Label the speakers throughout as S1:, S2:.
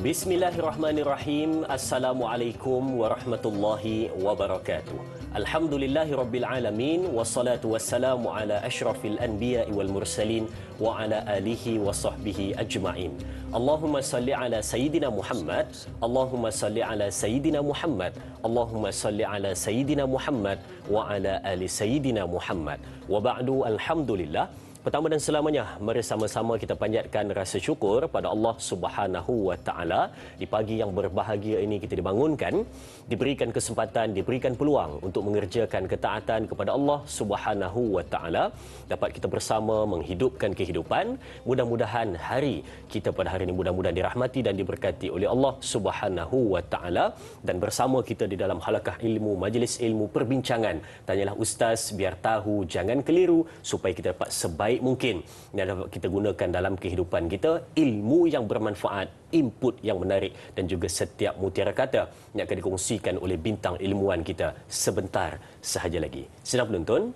S1: بسم الله الرحمن الرحيم السلام عليكم ورحمة الله وبركاته الحمد لله رب العالمين والصلاة والسلام على أشرف الأنبياء والمرسلين وعلى آله وصحبه أجمعين اللهم صل على سيدنا محمد اللهم صل على سيدنا محمد اللهم صل على سيدنا محمد وعلى آل سيدنا محمد وبعد الحمد لله Pertama dan selamanya, mari sama-sama kita panjatkan rasa syukur pada Allah Subhanahu Wa Taala di pagi yang berbahagia ini kita dibangunkan, diberikan kesempatan, diberikan peluang untuk mengerjakan ketaatan kepada Allah Subhanahu Wa Taala dapat kita bersama menghidupkan kehidupan. Mudah-mudahan hari kita pada hari ini mudah-mudahan dirahmati dan diberkati oleh Allah Subhanahu Wa Taala dan bersama kita di dalam halakah ilmu, majlis ilmu, perbincangan. Tanyalah ustaz biar tahu, jangan keliru supaya kita dapat sebaik sebaik mungkin yang dapat kita gunakan dalam kehidupan kita, ilmu yang bermanfaat, input yang menarik dan juga setiap mutiara kata yang akan dikongsikan oleh bintang ilmuwan kita sebentar sahaja lagi. Sedang penonton,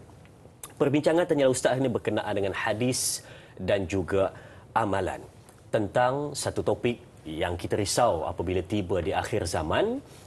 S1: perbincangan tanya Ustaz ini berkenaan dengan hadis dan juga amalan tentang satu topik yang kita risau apabila tiba di akhir zaman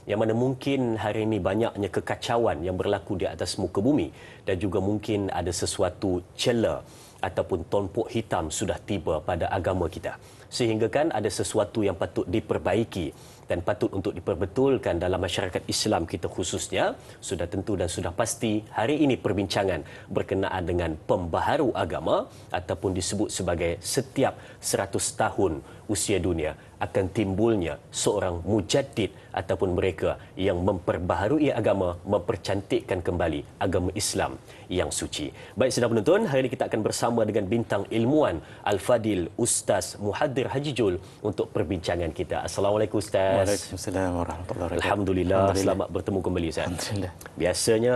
S1: yang mana mungkin hari ini banyaknya kekacauan yang berlaku di atas muka bumi dan juga mungkin ada sesuatu celah ataupun tompok hitam sudah tiba pada agama kita. Sehinggakan ada sesuatu yang patut diperbaiki dan patut untuk diperbetulkan dalam masyarakat Islam kita khususnya. Sudah tentu dan sudah pasti hari ini perbincangan berkenaan dengan pembaharu agama ataupun disebut sebagai setiap 100 tahun usia dunia akan timbulnya seorang mujadid ataupun mereka yang memperbaharui agama, mempercantikkan kembali agama Islam yang suci. Baik sedang penonton, hari ini kita akan bersama dengan bintang ilmuan Al-Fadil Ustaz Muhadir Haji Jul untuk perbincangan kita. Assalamualaikum Ustaz. Waalaikumsalam warahmatullahi Alhamdulillah, selamat bertemu kembali Ustaz. Alhamdulillah. Biasanya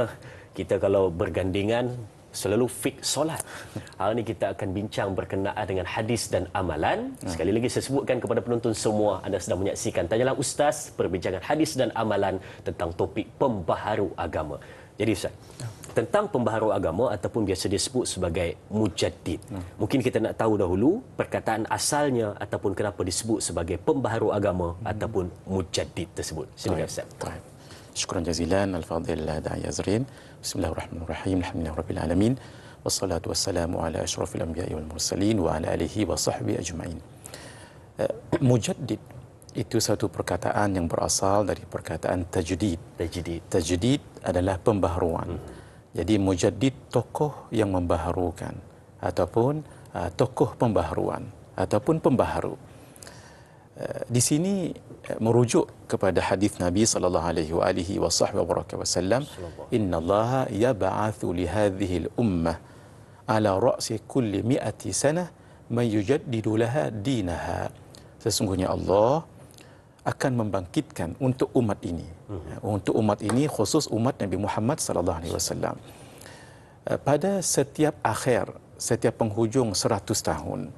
S1: kita kalau bergandingan selalu fik solat. Hari ini kita akan bincang berkenaan dengan hadis dan amalan. Ah. Sekali lagi saya sebutkan kepada penonton semua anda sedang menyaksikan tanyalah ustaz perbincangan hadis dan amalan tentang topik pembaharu agama. Jadi ustaz, tentang pembaharu agama ataupun biasa disebut sebagai mujaddid. Hmm. Mungkin kita nak tahu dahulu perkataan asalnya ataupun kenapa disebut sebagai pembaharu agama hmm. ataupun mujaddid tersebut. Silakan Ustaz. Syukran jazilan al-fadhil da'i
S2: Azrin. Bismillahirrahmanirrahim. Alhamdulillahirabbil alamin. Wassalatu wassalamu ala asyrafil anbiya'i wal mursalin wa ala alihi wa sahbihi ajma'in. Uh, mujaddid itu satu perkataan yang berasal dari perkataan tajdid. Tajdid. Tajdid adalah pembaharuan. Hmm. Jadi mujaddid tokoh yang membaharukan ataupun uh, tokoh pembaharuan ataupun pembaharu. Uh, di sini uh, merujuk kepada hadis Nabi sallallahu alaihi wa alihi wasahbihi wasallam, "Innallaha yab'atsu li hadhihi al-ummah ala ra'si kulli mi'ati sanah man yujaddidu laha dinaha." Sesungguhnya Allah akan membangkitkan untuk umat ini Mm-hmm. Ya, untuk umat ini khusus umat Nabi Muhammad sallallahu alaihi wasallam. Eh, pada setiap akhir, setiap penghujung 100 tahun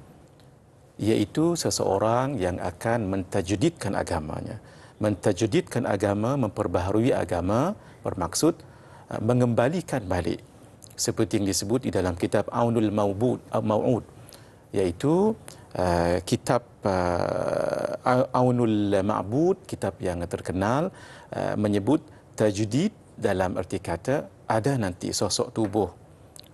S2: iaitu seseorang yang akan mentajdidkan agamanya. Mentajdidkan agama, memperbaharui agama bermaksud eh, mengembalikan balik seperti yang disebut di dalam kitab Aunul Maubud, Maud iaitu Eh, kitab uh, Aunul Ma'bud kitab yang terkenal uh, menyebut Tajudid dalam erti kata ada nanti sosok tubuh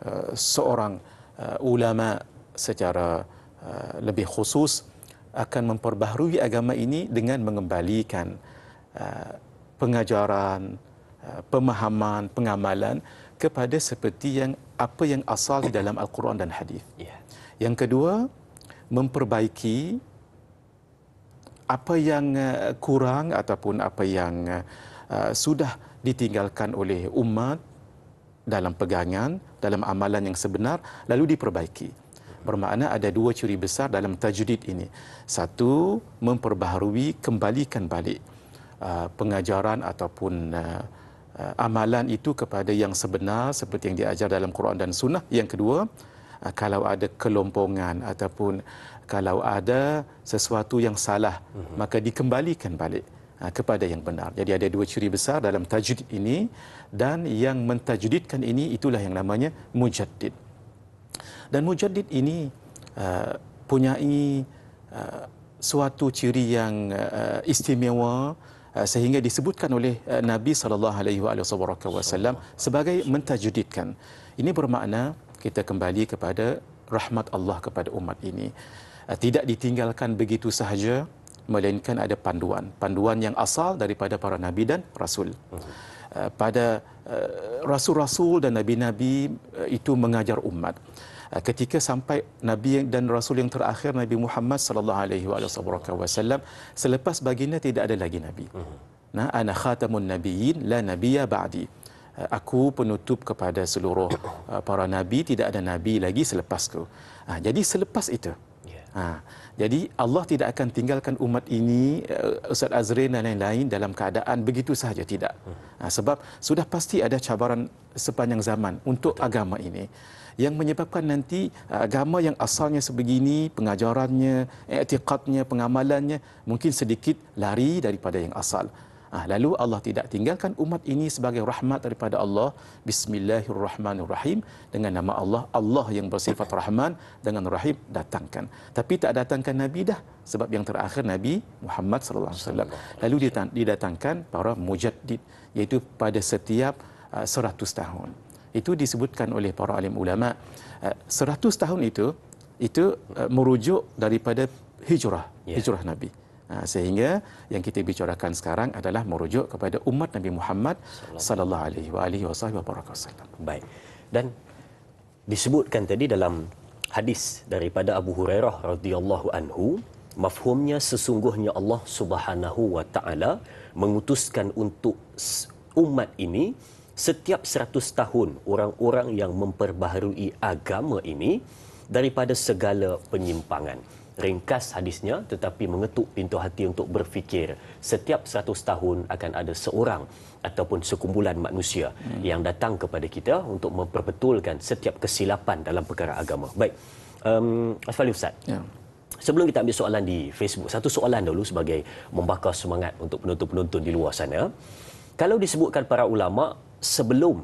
S2: uh, seorang uh, ulama secara uh, lebih khusus akan memperbaharui agama ini dengan mengembalikan uh, pengajaran uh, pemahaman pengamalan kepada seperti yang apa yang asal di dalam al-Quran dan hadis. Yeah. Yang kedua, memperbaiki apa yang eh, kurang ataupun apa yang eh, eh, sudah ditinggalkan oleh umat dalam pegangan dalam amalan yang sebenar lalu diperbaiki bermakna ada dua curi besar dalam tajwid ini satu memperbaharui kembalikan balik pengajaran ataupun amalan itu kepada yang sebenar seperti yang diajar dalam Quran dan sunnah yang kedua Ah, kalau ada kelompongan ataupun kalau ada sesuatu yang salah mm-hmm. maka dikembalikan balik ah, kepada yang benar. Jadi ada dua ciri besar dalam tajwid ini dan yang mentajwidkan ini itulah yang namanya mujaddid. Dan mujaddid ini uh, ah, punya uh, suatu ciri yang uh, istimewa uh, sehingga disebutkan oleh uh, Nabi sallallahu alaihi wasallam sebagai mentajwidkan. Ini bermakna kita kembali kepada rahmat Allah kepada umat ini. Eh, tidak ditinggalkan begitu sahaja, melainkan ada panduan. Panduan yang asal daripada para nabi dan rasul. Eh, pada eh, rasul-rasul dan nabi-nabi itu mengajar umat. Ketika sampai nabi dan rasul yang terakhir Nabi Muhammad sallallahu alaihi wasallam selepas baginda tidak ada lagi nabi. Hmm. Nah, ana khatamun nabiin la nabiyya ba'di. Hmm. Eh, aku penutup kepada seluruh eh, para nabi tidak ada nabi lagi selepasku ha, ah, jadi selepas itu ha, jadi Allah tidak akan tinggalkan umat ini eh, Ustaz Azrin dan lain-lain dalam keadaan begitu sahaja tidak ha, sebab sudah pasti ada cabaran sepanjang zaman untuk Betul. agama ini yang menyebabkan nanti agama yang asalnya sebegini pengajarannya i'tiqadnya pengamalannya mungkin sedikit lari daripada yang asal Ah, lalu Allah tidak tinggalkan umat ini sebagai rahmat daripada Allah. Bismillahirrahmanirrahim. Dengan nama Allah, Allah yang bersifat rahman dengan rahim datangkan. Tapi tak datangkan Nabi dah. Sebab yang terakhir Nabi Muhammad sallallahu alaihi wasallam. Lalu didatangkan para mujadid, Iaitu pada setiap ah, seratus tahun. Itu disebutkan oleh para alim ulama. Ah, seratus tahun itu, itu ah, merujuk daripada hijrah. Ya. Hijrah Nabi. Ha, sehingga yang kita bicarakan sekarang adalah merujuk kepada umat Nabi Muhammad sallallahu alaihi wa alihi wasallam.
S1: Baik. Dan disebutkan tadi dalam hadis daripada Abu Hurairah radhiyallahu anhu mafhumnya sesungguhnya Allah Subhanahu wa taala mengutuskan untuk umat ini setiap 100 tahun orang-orang yang memperbaharui agama ini daripada segala penyimpangan ringkas hadisnya tetapi mengetuk pintu hati untuk berfikir setiap 100 tahun akan ada seorang ataupun sekumpulan manusia hmm. yang datang kepada kita untuk memperbetulkan setiap kesilapan dalam perkara agama baik um, asfali ustaz ya sebelum kita ambil soalan di facebook satu soalan dulu sebagai membakar semangat untuk penonton-penonton di luar sana kalau disebutkan para ulama sebelum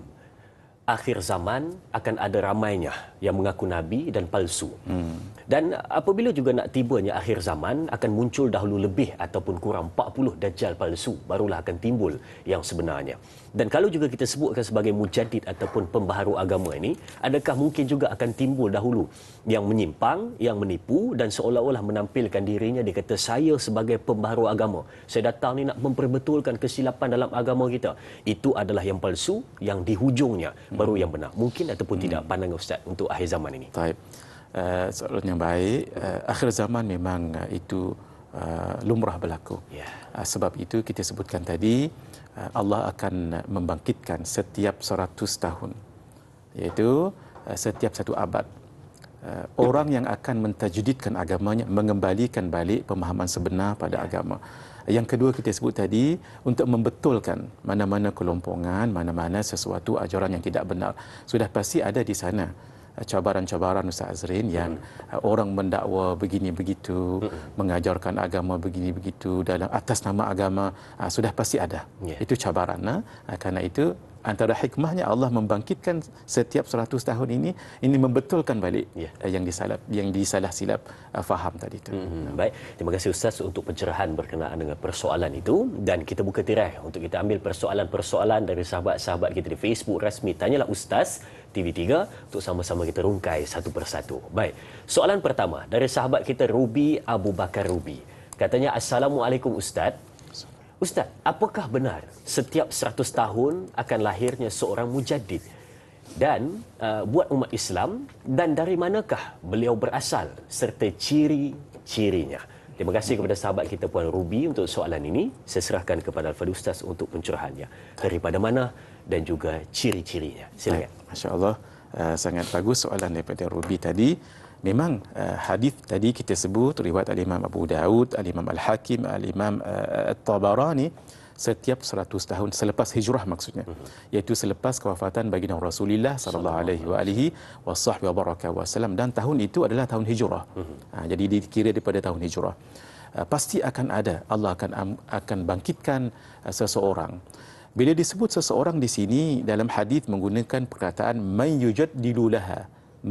S1: akhir zaman akan ada ramainya yang mengaku nabi dan palsu. Hmm. Dan apabila juga nak tibanya akhir zaman akan muncul dahulu lebih ataupun kurang 40 dajjal palsu barulah akan timbul yang sebenarnya. Dan kalau juga kita sebutkan sebagai mujadid ataupun pembaharu agama ini, adakah mungkin juga akan timbul dahulu yang menyimpang, yang menipu dan seolah-olah menampilkan dirinya dia kata saya sebagai pembaharu agama. Saya datang ni nak memperbetulkan kesilapan dalam agama kita. Itu adalah yang palsu yang di hujungnya baru hmm. yang benar. Mungkin ataupun hmm. tidak pandangan ustaz untuk untuk akhir zaman ini? Baik. Uh,
S2: soalan yang baik. Uh, akhir zaman memang uh, itu uh, lumrah berlaku. Yeah. Ya. Uh, sebab itu kita sebutkan tadi uh, Allah akan membangkitkan setiap 100 tahun. Iaitu uh, setiap satu abad. Uh, orang yang akan mentajudidkan agamanya, mengembalikan balik pemahaman sebenar pada yeah. agama. Yang kedua kita sebut tadi untuk membetulkan mana-mana kelompongan, mana-mana sesuatu ajaran yang tidak benar. Sudah pasti ada di sana cabaran-cabaran Ustaz Azrin yang hmm. orang mendakwa begini begitu, hmm. mengajarkan agama begini begitu dalam atas nama agama uh, sudah pasti ada. Yeah. Itu cabaran. Nah, ha? uh, karena itu antara hikmahnya Allah membangkitkan setiap 100 tahun ini ini membetulkan balik ya. Uh, yang disalah
S1: yang disalah silap uh, faham tadi itu. Mm-hmm. Baik, terima kasih ustaz untuk pencerahan berkenaan dengan persoalan itu dan kita buka tirai untuk kita ambil persoalan-persoalan dari sahabat-sahabat kita di Facebook rasmi. Tanyalah ustaz TV3 untuk sama-sama kita rungkai satu persatu. Baik, soalan pertama dari sahabat kita Ruby Abu Bakar Ruby. Katanya, Assalamualaikum Ustaz. Ustaz, apakah benar setiap 100 tahun akan lahirnya seorang mujadid dan uh, buat umat Islam dan dari manakah beliau berasal serta ciri-cirinya? Terima kasih kepada sahabat kita Puan Ruby untuk soalan ini. Saya serahkan kepada Al-Fadhil Ustaz untuk pencerahannya. Daripada mana dan juga ciri-cirinya. Silakan. Masya Allah, uh, eh, sangat bagus soalan daripada Ruby tadi. Memang
S2: uh, hadis tadi kita sebut riwayat al-Imam Abu Daud, al-Imam Al-Hakim, al-Imam uh, At-Tabarani setiap 100 tahun selepas hijrah maksudnya uh-huh. iaitu selepas kewafatan baginda Rasulullah sallallahu alaihi wa alihi wasahbi baraka wasallam dan tahun itu adalah tahun hijrah. Ha, jadi dikira daripada tahun hijrah. Uh, pasti akan ada Allah akan akan bangkitkan uh, seseorang. Bila disebut seseorang di sini dalam hadis menggunakan perkataan man yujaddidu laha,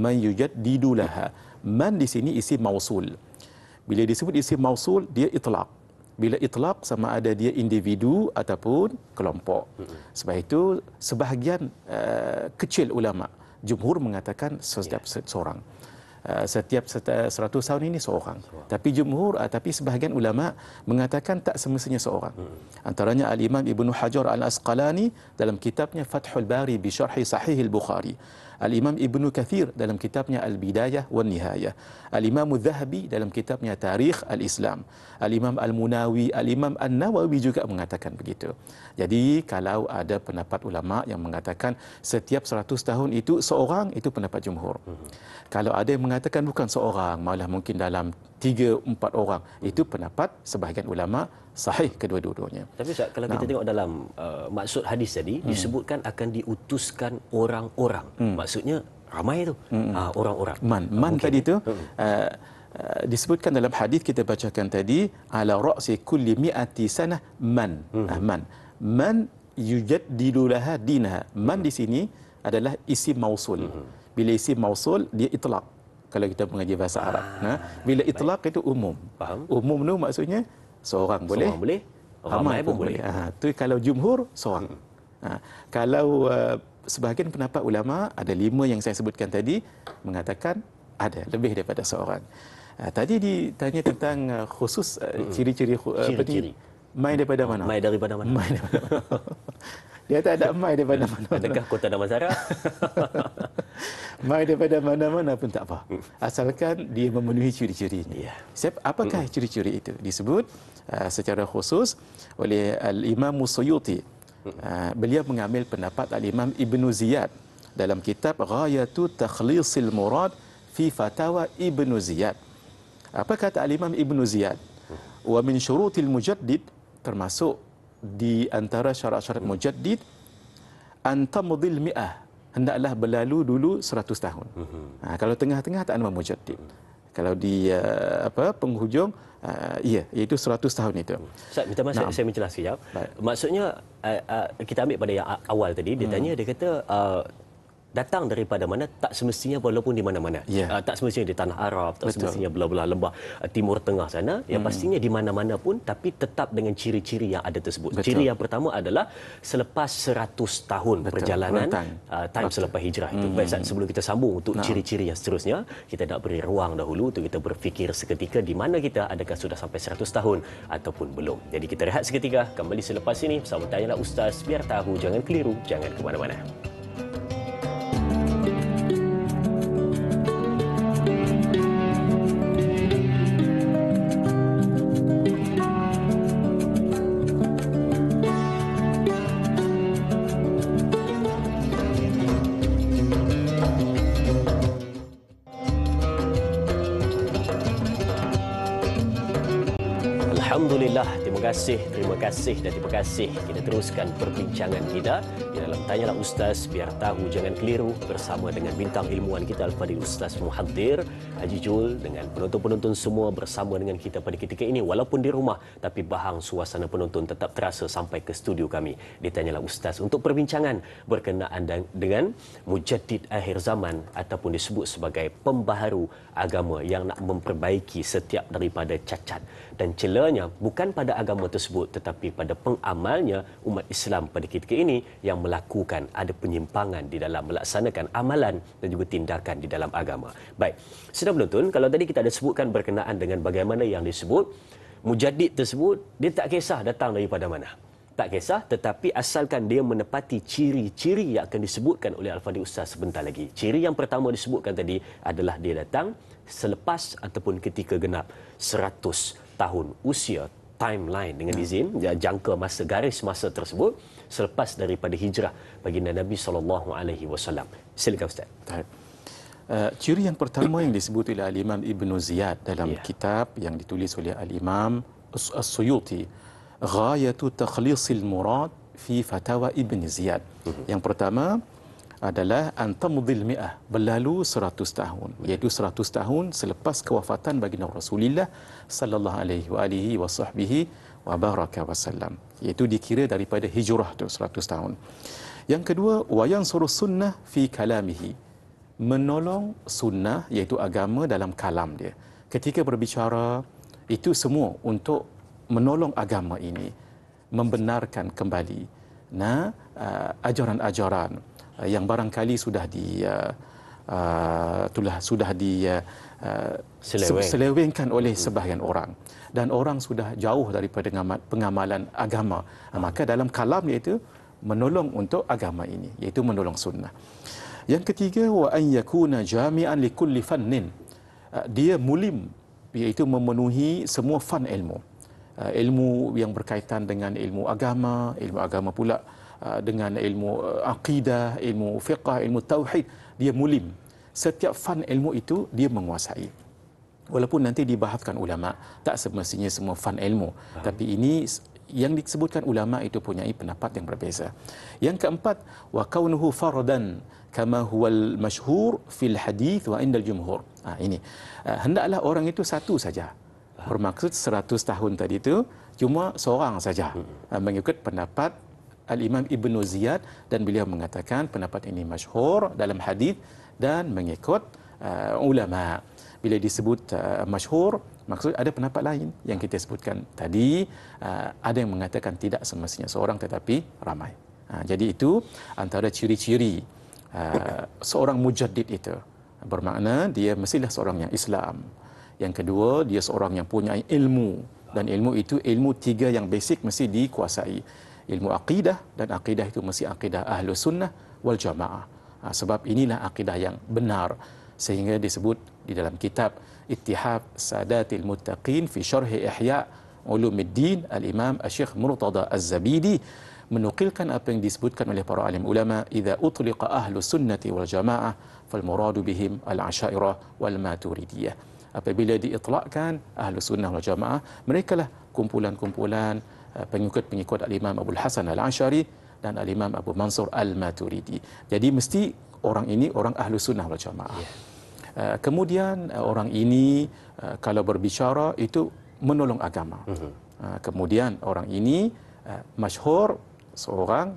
S2: man yujaddidu laha. Man di sini isi mausul. Bila disebut isi mausul, dia itlaq. Bila itlaq sama ada dia individu ataupun kelompok. Sebab itu sebahagian uh, kecil ulama jumhur mengatakan setiap yeah. Ya. seorang. Eh, setiap 100 tahun ini seorang. Tapi jumhur eh, tapi sebahagian ulama mengatakan tak semestinya seorang. Hmm. Antaranya al-Imam Ibnu Hajar Al-Asqalani dalam kitabnya Fathul Bari bi Syarhi Sahih Al-Bukhari. Al-Imam Ibnu Kathir dalam kitabnya Al-Bidayah wa Nihayah. Al-Imam Al-Zahabi dalam kitabnya Tarikh Al-Islam. Al-Imam Al-Munawi, Al-Imam An-Nawawi juga mengatakan begitu. Jadi kalau ada pendapat ulama yang mengatakan setiap 100 tahun itu seorang itu pendapat jumhur. hmm Kalau ada yang mengatakan bukan seorang, malah mungkin dalam 3 4 orang, hmm itu pendapat sebahagian ulama sahih kedua-duanya. Tapi Ustaz, kalau nah. kita tengok
S1: dalam uh, maksud hadis tadi hmm disebutkan akan diutuskan orang-orang. hmm Maksudnya ramai tu
S2: mm-hmm. uh, orang-orang. Man man mungkin. tadi tu hmm uh, uh, disebutkan dalam hadis kita bacakan tadi ala ra'si kulli mi'ati sanah man hmm. ah, man man yujaddidu laha dina. man di sini adalah isi mausul mhm. bila isi mausul dia itlak kalau kita mengaji bahasa Arab ah, nah bila itlak itu umum umum tu maksudnya seorang boleh seorang boleh
S1: ramai pun boleh ha
S2: tu kalau jumhur seorang ha kalau uh, sebahagian pendapat ulama ada lima yang saya sebutkan tadi mengatakan ada lebih daripada seorang tadi ditanya tentang uh, khusus uh, hmm. ciri-ciri Mai daripada mana? Mai daripada mana? Mai daripada mana? Dia tak ada mai daripada mana? Adakah
S1: kota Damansara?
S2: mai daripada mana-mana pun tak apa. Hmm. Asalkan dia memenuhi ciri-ciri ini. Ya. Sebab apakah hmm. ciri-ciri itu disebut uh, secara khusus oleh Al-Imam Musayuti. Hmm. Uh, beliau mengambil pendapat Al-Imam Ibn Ziyad dalam kitab Ghayatu Takhlisil Murad fi Fatawa Ibn Ziyad. Apa kata Al-Imam Ibn Ziyad? ومن شروط المجدد termasuk di antara syarat-syarat hmm. mujaddid antamudil mi'ah hendaklah berlalu dulu 100 tahun. Mhm. Ha, kalau tengah-tengah tak nama mujaddid. Kalau di uh, apa penghujung uh, ya iaitu 100 tahun itu.
S1: Ustaz minta maaf saya menjelaskan sekejap. Baik. Maksudnya uh, uh, kita ambil pada yang awal tadi dia hmm. tanya dia kata uh, datang daripada mana tak semestinya walaupun di mana-mana yeah. Ya. uh, tak semestinya di tanah Arab tak Betul. semestinya belah-belah lembah uh, timur tengah sana hmm. yang pastinya di mana-mana pun tapi tetap dengan ciri-ciri yang ada tersebut Betul. ciri yang pertama adalah selepas 100 tahun Betul. perjalanan uh, time selepas hijrah itu hmm. baik sebelum kita sambung untuk nah. ciri-ciri yang seterusnya kita nak beri ruang dahulu untuk kita berfikir seketika di mana kita adakah sudah sampai 100 tahun ataupun belum jadi kita rehat seketika kembali selepas ini sama lah ustaz biar tahu jangan keliru jangan ke mana-mana 对。kasih dan terima kasih. Kita teruskan perbincangan kita di dalam Tanyalah Ustaz Biar Tahu Jangan Keliru bersama dengan bintang ilmuwan kita Al-Fadhil Ustaz muhadir Haji Jul dengan penonton-penonton semua bersama dengan kita pada ketika ini walaupun di rumah tapi bahang suasana penonton tetap terasa sampai ke studio kami di Tanyalah Ustaz untuk perbincangan berkenaan dengan Mujadid Akhir Zaman ataupun disebut sebagai pembaharu agama yang nak memperbaiki setiap daripada cacat dan celanya bukan pada agama tersebut tetapi tetapi pada pengamalnya umat Islam pada ketika ini yang melakukan ada penyimpangan di dalam melaksanakan amalan dan juga tindakan di dalam agama. Baik, sedang menonton, kalau tadi kita ada sebutkan berkenaan dengan bagaimana yang disebut, mujadid tersebut, dia tak kisah datang daripada mana. Tak kisah, tetapi asalkan dia menepati ciri-ciri yang akan disebutkan oleh Al-Fadhil Ustaz sebentar lagi. Ciri yang pertama disebutkan tadi adalah dia datang selepas ataupun ketika genap 100 tahun usia timeline dengan ya. izin jangka masa garis masa tersebut selepas daripada hijrah bagi Nabi sallallahu alaihi wasallam. Silakan Ustaz. Uh, ciri yang pertama yang disebut oleh Al-Imam
S2: Ibn Ziyad dalam yeah. kitab yang ditulis oleh Al-Imam As-Suyuti Ghayatu takhlisil murad fi fatawa Ibn Ziyad. Uh-huh. Yang pertama, adalah antamudil mi'ah berlalu 100 tahun iaitu 100 tahun selepas kewafatan bagi Nabi Rasulullah sallallahu alaihi wa alihi wasahbihi wa baraka wasallam iaitu dikira daripada hijrah tu 100 tahun yang kedua wayan suruh sunnah fi kalamihi menolong sunnah iaitu agama dalam kalam dia ketika berbicara itu semua untuk menolong agama ini membenarkan kembali na uh, ah, ajaran-ajaran Uh, yang barangkali sudah di uh, uh, itulah sudah di uh, uh selewengkan oleh sebahagian orang dan orang sudah jauh daripada pengamalan agama maka dalam kalam iaitu menolong untuk agama ini iaitu menolong sunnah yang ketiga wa an yakuna jami'an li kulli fannin uh, dia mulim iaitu memenuhi semua fan ilmu ilmu yang berkaitan dengan ilmu agama ilmu agama pula Uh, dengan ilmu uh, aqidah, ilmu fiqah, ilmu tauhid, dia mulim. Setiap fan ilmu itu dia menguasai. Walaupun nanti dibahaskan ulama, tak semestinya semua fan ilmu, Faham. tapi ini yang disebutkan ulama itu punya pendapat yang berbeza. Yang keempat, wa kaunuhu fardan kama huwa al-mashhur fil hadith wa indal jumhur. Ah ini. Uh, hendaklah orang itu satu saja. Bermaksud 100 tahun tadi itu cuma seorang saja hmm. ha, mengikut pendapat Al-Imam Ibn Ziyad dan beliau mengatakan pendapat ini masyhur dalam hadis dan mengikut uh, ulama. Bila disebut uh, masyhur maksud ada pendapat lain yang kita sebutkan tadi uh, ada yang mengatakan tidak semestinya seorang tetapi ramai. Uh, jadi itu antara ciri-ciri uh, seorang mujaddid itu bermakna dia mestilah seorang yang Islam. Yang kedua dia seorang yang punya ilmu dan ilmu itu ilmu tiga yang basic mesti dikuasai ilmu akidah dan akidah itu mesti akidah ahlu sunnah wal jamaah. Ha, sebab inilah akidah yang benar sehingga disebut di dalam kitab Ittihab Sadatil Muttaqin fi Syarh Ihya Ulumuddin Al-Imam Syekh Murtada Az-Zabidi menukilkan apa yang disebutkan oleh para alim ulama idza utliqa ahlu sunnati wal jamaah fal muradu bihim al asyaira wal maturidiyah apabila diitlakkan ahlu sunnah wal jamaah mereka lah kumpulan-kumpulan Eh, pengikut-pengikut Al-Imam Abu Hasan Al-Ashari dan Al-Imam Abu Mansur Al-Maturidi. Jadi mesti orang ini orang ahlu sunnah wal jamaah. Yeah. Ya. Kemudian eh, orang ini eh, kalau berbicara itu menolong agama. Mm-hmm. Kemudian orang ini masyhur seorang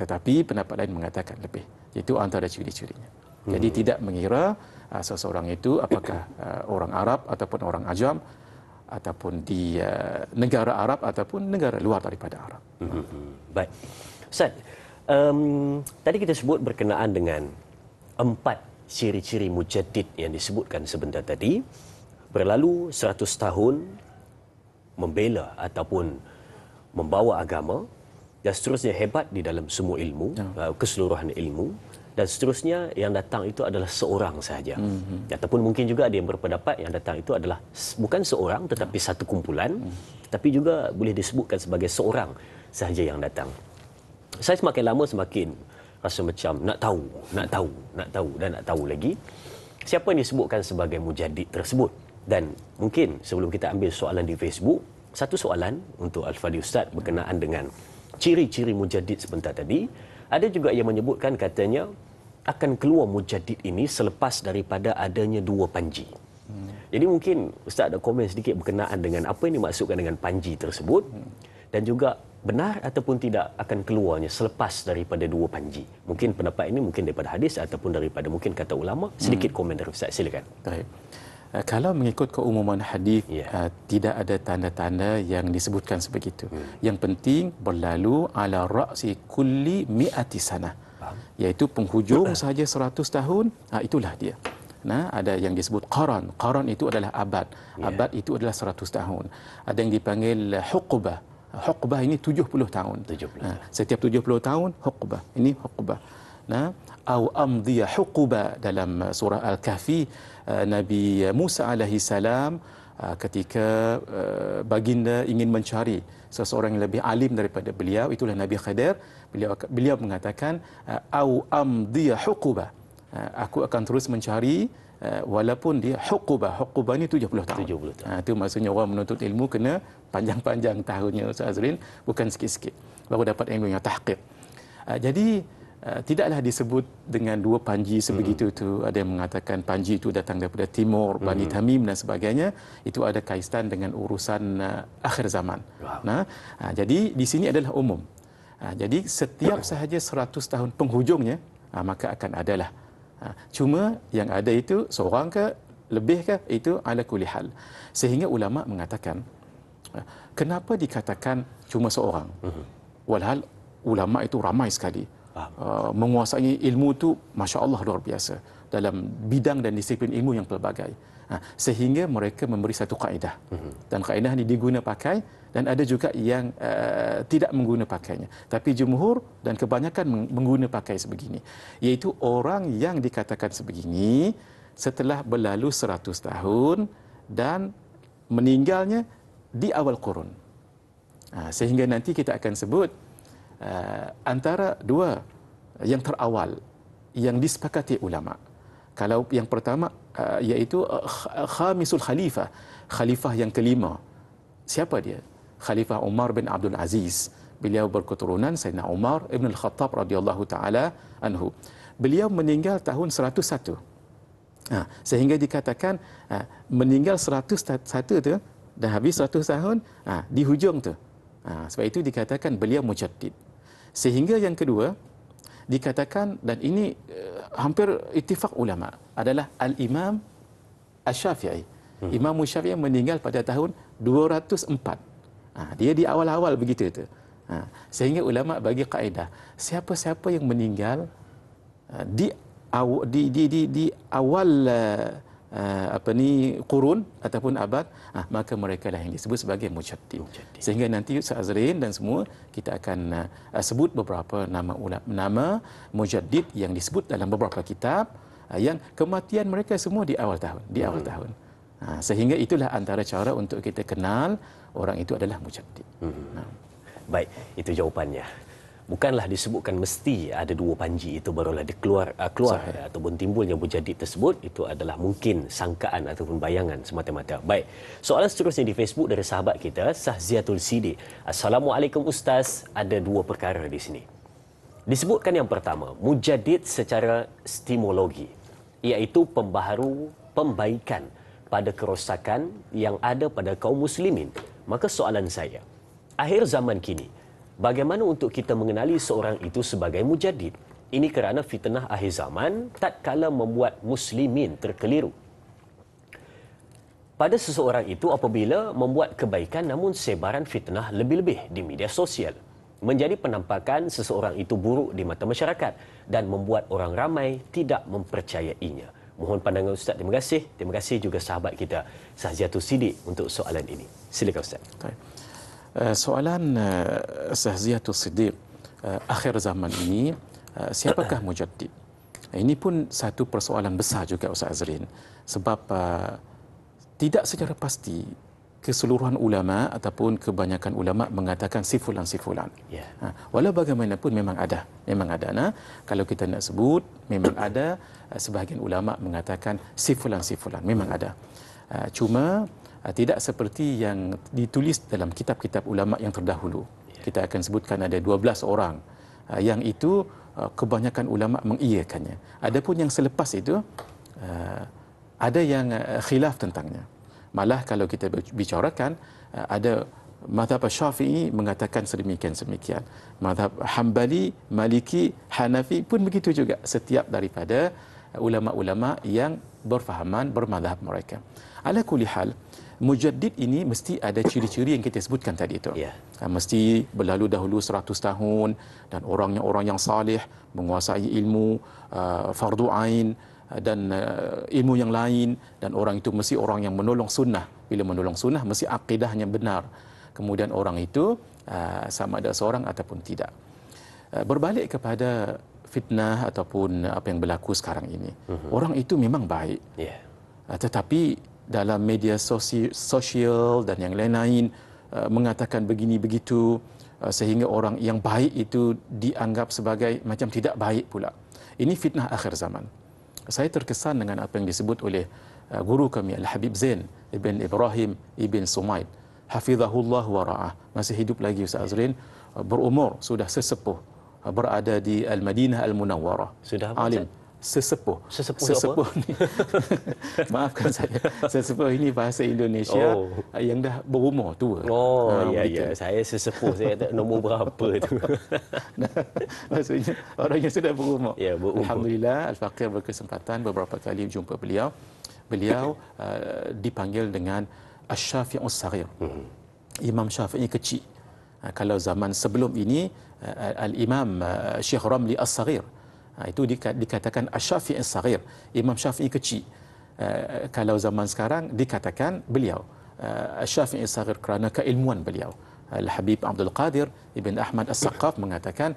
S2: tetapi pendapat lain mengatakan lebih. Itu antara ciri-cirinya. Jadi mm-hmm. tidak mengira seseorang itu apakah orang Arab ataupun orang Ajam ataupun di uh, negara Arab
S1: ataupun negara luar daripada Arab. Hmm. Baik. Ustaz, um, tadi kita sebut berkenaan dengan empat ciri-ciri mujadid yang disebutkan sebentar tadi berlalu seratus tahun membela ataupun membawa agama yang seterusnya hebat di dalam semua ilmu ya. Eh, keseluruhan ilmu dan seterusnya yang datang itu adalah seorang sahaja mm -hmm. ataupun mungkin juga ada yang berpendapat yang datang itu adalah bukan seorang tetapi satu kumpulan mm -hmm. tapi juga boleh disebutkan sebagai seorang sahaja yang datang saya semakin lama semakin rasa macam nak tahu nak tahu nak tahu dan nak tahu lagi siapa yang disebutkan sebagai mujadid tersebut dan mungkin sebelum kita ambil soalan di Facebook satu soalan untuk Al-Fadhi Ustaz berkenaan dengan ciri-ciri mujadid sebentar tadi ada juga yang menyebutkan katanya akan keluar mujadid ini selepas daripada adanya dua panji. Hmm. Jadi mungkin Ustaz ada komen sedikit berkenaan dengan apa yang dimaksudkan dengan panji tersebut hmm. dan juga benar ataupun tidak akan keluarnya selepas daripada dua panji. Mungkin pendapat ini mungkin daripada hadis ataupun daripada mungkin kata ulama. Sedikit hmm. komen dari Ustaz silakan. Baik.
S2: Eh, kalau mengikut keumuman hadis yeah. Ya. uh, tidak ada tanda-tanda yang disebutkan sebegitu. Hmm. Yang penting berlalu ala ra'si kulli mi'ati sanah iaitu penghujung sahaja 100 tahun ha, itulah dia nah ada yang disebut qaran qaran itu adalah abad ya. abad itu adalah 100 tahun ada yang dipanggil huqbah huqbah ini 70 tahun 70 ah, tahun. Ha, setiap 70 tahun huqbah ini huqbah nah au amdiya huquba dalam ah, surah al-kahfi nabi Musa alaihi salam ketika baginda ingin mencari seseorang yang lebih alim daripada beliau itulah Nabi Khidir beliau beliau mengatakan au amdi hukuba. aku akan terus mencari walaupun dia hukuba. Hukuba ni 70 tahun 70 tahun ha, itu maksudnya orang menuntut ilmu kena panjang-panjang tahunnya Ustaz Azrin bukan sikit-sikit baru dapat ilmu yang tahqiq jadi Eh, tidaklah disebut dengan dua panji sebegitu itu hmm. ada yang mengatakan panji itu datang daripada timur Bani hmm. Tamim dan sebagainya itu ada kaitan dengan urusan uh, akhir zaman wow. nah uh, jadi di sini adalah umum uh, jadi setiap sahaja 100 tahun penghujungnya uh, maka akan adalah uh, cuma yang ada itu seorang ke lebih ke itu ala kulli hal sehingga ulama mengatakan uh, kenapa dikatakan cuma seorang hmm. walhal ulama itu ramai sekali Ah, menguasai ilmu itu, masya Allah luar biasa dalam bidang dan disiplin ilmu yang pelbagai ha, sehingga mereka memberi satu kaedah mm-hmm. dan kaedah ini diguna pakai dan ada juga yang uh, tidak mengguna pakainya tapi jumhur dan kebanyakan mengguna pakai sebegini iaitu orang yang dikatakan sebegini setelah berlalu 100 tahun dan meninggalnya di awal kurun ha, sehingga nanti kita akan sebut uh, antara dua yang terawal yang disepakati ulama kalau yang pertama uh, iaitu uh, khamisul khalifah khalifah yang kelima siapa dia khalifah Umar bin Abdul Aziz beliau berketurunan Sayyidina Umar bin Al-Khattab radhiyallahu taala anhu beliau meninggal tahun 101 Ha, sehingga dikatakan ha, meninggal 101 tu dah habis 100 tahun ha, di hujung tu. Ha, sebab itu dikatakan beliau mujaddid. Sehingga yang kedua dikatakan dan ini eh, hampir ittifaq ulama adalah al-Imam Asy-Syafi'i. Hmm. Imam Syafi'i meninggal pada tahun 204. Ha, dia di awal-awal begitu tu. Ha, sehingga ulama bagi kaedah siapa-siapa yang meninggal ha, di, di di di di awal eh, Ah, apa ni kurun ataupun abad ah, maka mereka lah yang disebut sebagai mujaddid sehingga nanti Ustaz Azrin dan semua kita akan uh, sebut beberapa nama ulama nama mujaddid yang disebut dalam beberapa kitab uh, yang kematian mereka semua di awal tahun di awal hmm.
S1: tahun ha, sehingga itulah antara cara untuk kita kenal orang itu adalah mujaddid hmm. ha. baik itu jawapannya bukanlah disebutkan mesti ada dua panji itu barulah dia keluar uh, keluar Sahih. ataupun timbulnya bujadid tersebut itu adalah mungkin sangkaan ataupun bayangan semata-mata. Baik. Soalan seterusnya di Facebook dari sahabat kita Sahziatul Sidi. Assalamualaikum ustaz, ada dua perkara di sini. Disebutkan yang pertama, mujadid secara stimologi iaitu pembaharu, pembaikan pada kerosakan yang ada pada kaum muslimin. Maka soalan saya, akhir zaman kini bagaimana untuk kita mengenali seorang itu sebagai mujadid? Ini kerana fitnah akhir zaman tak kala membuat muslimin terkeliru. Pada seseorang itu apabila membuat kebaikan namun sebaran fitnah lebih-lebih di media sosial menjadi penampakan seseorang itu buruk di mata masyarakat dan membuat orang ramai tidak mempercayainya. Mohon pandangan Ustaz. Terima kasih. Terima kasih juga sahabat kita Sahjatu Sidik untuk soalan ini. Silakan Ustaz. Okay.
S2: Eh, soalan eh, Sahziatul Siddiq eh, akhir zaman ini siapakah mujaddid? Ini pun satu persoalan besar juga Ustaz Azrin sebab tidak secara pasti keseluruhan ulama ataupun kebanyakan ulama mengatakan sifulan sifulan. Ya. Yeah. Ha, walau bagaimanapun memang ada, memang ada nah. Kalau kita nak sebut memang ada sebahagian ulama mengatakan sifulan sifulan, memang ada. Uh, cuma Ah, tidak seperti yang ditulis dalam kitab-kitab ulama yang terdahulu. Ya. Kita akan sebutkan ada 12 orang ah, yang itu ah, kebanyakan ulama mengiyakannya. Adapun yang selepas itu ada yang khilaf tentangnya. Malah kalau kita bicarakan ada Madhab Syafi'i mengatakan sedemikian semikian. Madhab Hambali, Maliki, Hanafi pun begitu juga. Setiap daripada ulama-ulama yang berfahaman bermadhab mereka. Ala kulli mujaddid ini mesti ada ciri-ciri yang kita sebutkan tadi itu. Yeah. Ha, mesti berlalu dahulu 100 tahun dan orangnya orang yang salih, menguasai ilmu uh, fardu ain ha, dan uh, ilmu yang lain dan orang itu mesti orang yang menolong sunnah. Bila menolong sunnah mesti akidahnya benar. Kemudian orang itu uh, sama ada seorang ataupun tidak. Berbalik kepada fitnah ataupun apa yang berlaku sekarang ini, uh-huh. orang itu memang baik, yeah. tetapi dalam media sosial dan yang lain-lain uh, mengatakan begini begitu uh, sehingga orang yang baik itu dianggap sebagai macam tidak baik pula. Ini fitnah akhir zaman. Saya terkesan dengan apa yang disebut oleh uh, guru kami Al-Habib Zain Ibn Ibrahim Ibn Sumaid. Hafizahullah wa ra'ah. Masih hidup lagi Ustaz Azrin. Berumur sudah sesepuh. Berada di Al-Madinah Al-Munawwarah. Sudah alim. Ustaz? sesepuh. Sesepuh, sesepuh apa? maafkan saya. Sesepuh ini bahasa Indonesia oh. yang dah berumur tua. Oh, ha, ya, ya. Saya sesepuh. Saya tak nombor berapa itu. Maksudnya, orang yang sudah berumur. Ya, berumur. Alhamdulillah, Al-Faqir berkesempatan beberapa kali jumpa beliau. Beliau uh, dipanggil dengan Ash-Shafi'un Sariyah. Hmm. Imam Syafi'i kecil. Uh, kalau zaman sebelum ini, uh, Al-Imam uh, Syekh Ramli As-Sagir. Ha, itu dikatakan asy-syafi'i as imam syafi'i kecil eh, kalau zaman sekarang dikatakan beliau eh, asy-syafi'i as kerana keilmuan beliau al-habib Abdul Qadir ibn Ahmad as-Saqqaf mengatakan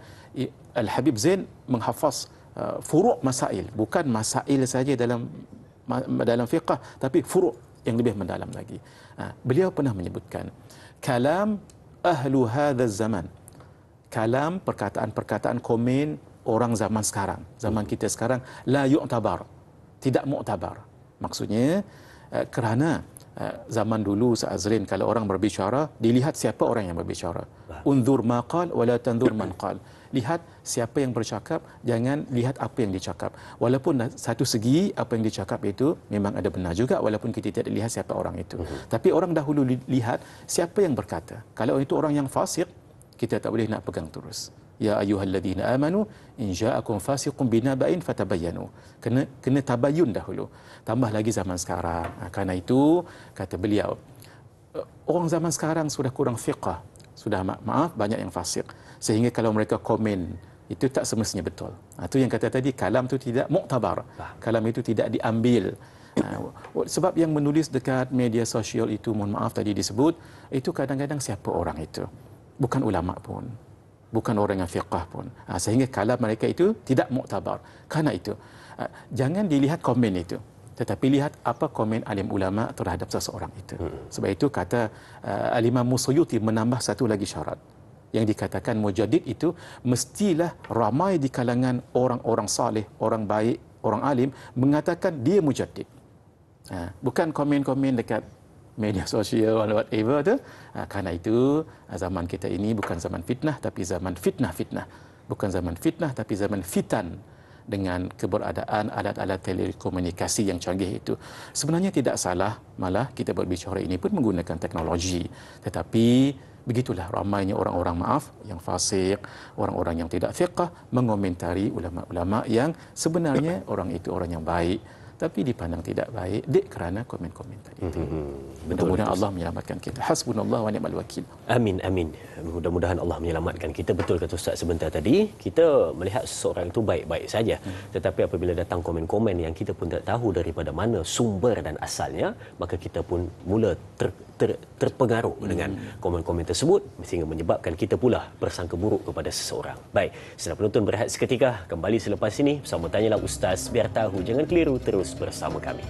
S2: al-habib Zain menghafaz eh, furu' masail bukan masail saja dalam dalam fiqh tapi furu' yang lebih mendalam lagi ha, beliau pernah menyebutkan kalam ahlu hadha zaman kalam perkataan-perkataan komen orang zaman sekarang, zaman kita sekarang la yu'tabar, tidak mu'tabar. Maksudnya eh, kerana eh, zaman dulu Azrin kalau orang berbicara dilihat siapa orang yang berbicara. Unzur maqal wala tanzur man qal. Lihat siapa yang bercakap, jangan lihat apa yang dicakap. Walaupun satu segi apa yang dicakap itu memang ada benar juga walaupun kita tidak lihat siapa orang itu. Mhm. Tapi orang dahulu lihat siapa yang berkata. Kalau itu orang yang fasik kita tak boleh nak pegang terus ya ayyuhalladzina amanu in ja'akum fasiqun binaba'in fatabayyanu kena kena tabayun dahulu tambah lagi zaman sekarang ha, karena itu kata beliau eh, orang zaman sekarang sudah kurang fiqah sudah ma- maaf banyak yang fasik sehingga kalau mereka komen itu tak semestinya betul itu ha, yang kata tadi kalam itu tidak muktabar kalam itu tidak diambil ha, oh, sebab yang menulis dekat media sosial itu mohon maaf tadi disebut itu kadang-kadang siapa orang itu bukan ulama pun bukan orang yang fiqah pun. Ha, sehingga kalam mereka itu tidak muktabar. Karena itu, ha, jangan dilihat komen itu. Tetapi lihat apa komen alim ulama terhadap seseorang itu. Hmm. Sebab itu kata uh, ah, alimah Musayuti menambah satu lagi syarat. Yang dikatakan mujadid itu mestilah ramai di kalangan orang-orang saleh, orang baik, orang alim mengatakan dia mujadid. Ha, bukan komen-komen dekat media sosial or whatever tu. Ha, karena itu ah, zaman kita ini bukan zaman fitnah tapi zaman fitnah-fitnah. Bukan zaman fitnah tapi zaman fitan dengan keberadaan alat-alat telekomunikasi yang canggih itu. Sebenarnya tidak salah, malah kita berbicara ini pun menggunakan teknologi. Tetapi begitulah ramainya orang-orang maaf yang fasik, orang-orang yang tidak fiqah mengomentari ulama-ulama yang sebenarnya orang itu orang yang baik tapi dipandang tidak baik dek kerana komen-komen
S1: tadi. Hmm, Mudah-mudahan Allah menyelamatkan kita. Hasbunallah wa ni'mal wakil. Amin amin. Mudah-mudahan Allah menyelamatkan kita. Betul kata ustaz sebentar tadi, kita melihat seseorang itu baik-baik saja. Hmm. Tetapi apabila datang komen-komen yang kita pun tak tahu daripada mana sumber dan asalnya, maka kita pun mula ter ter, terpengaruh hmm. dengan komen-komen tersebut sehingga menyebabkan kita pula bersangka buruk kepada seseorang. Baik, senang penonton berehat seketika. Kembali selepas ini bersama Tanyalah Ustaz biar tahu. Jangan keliru terus bersama kami.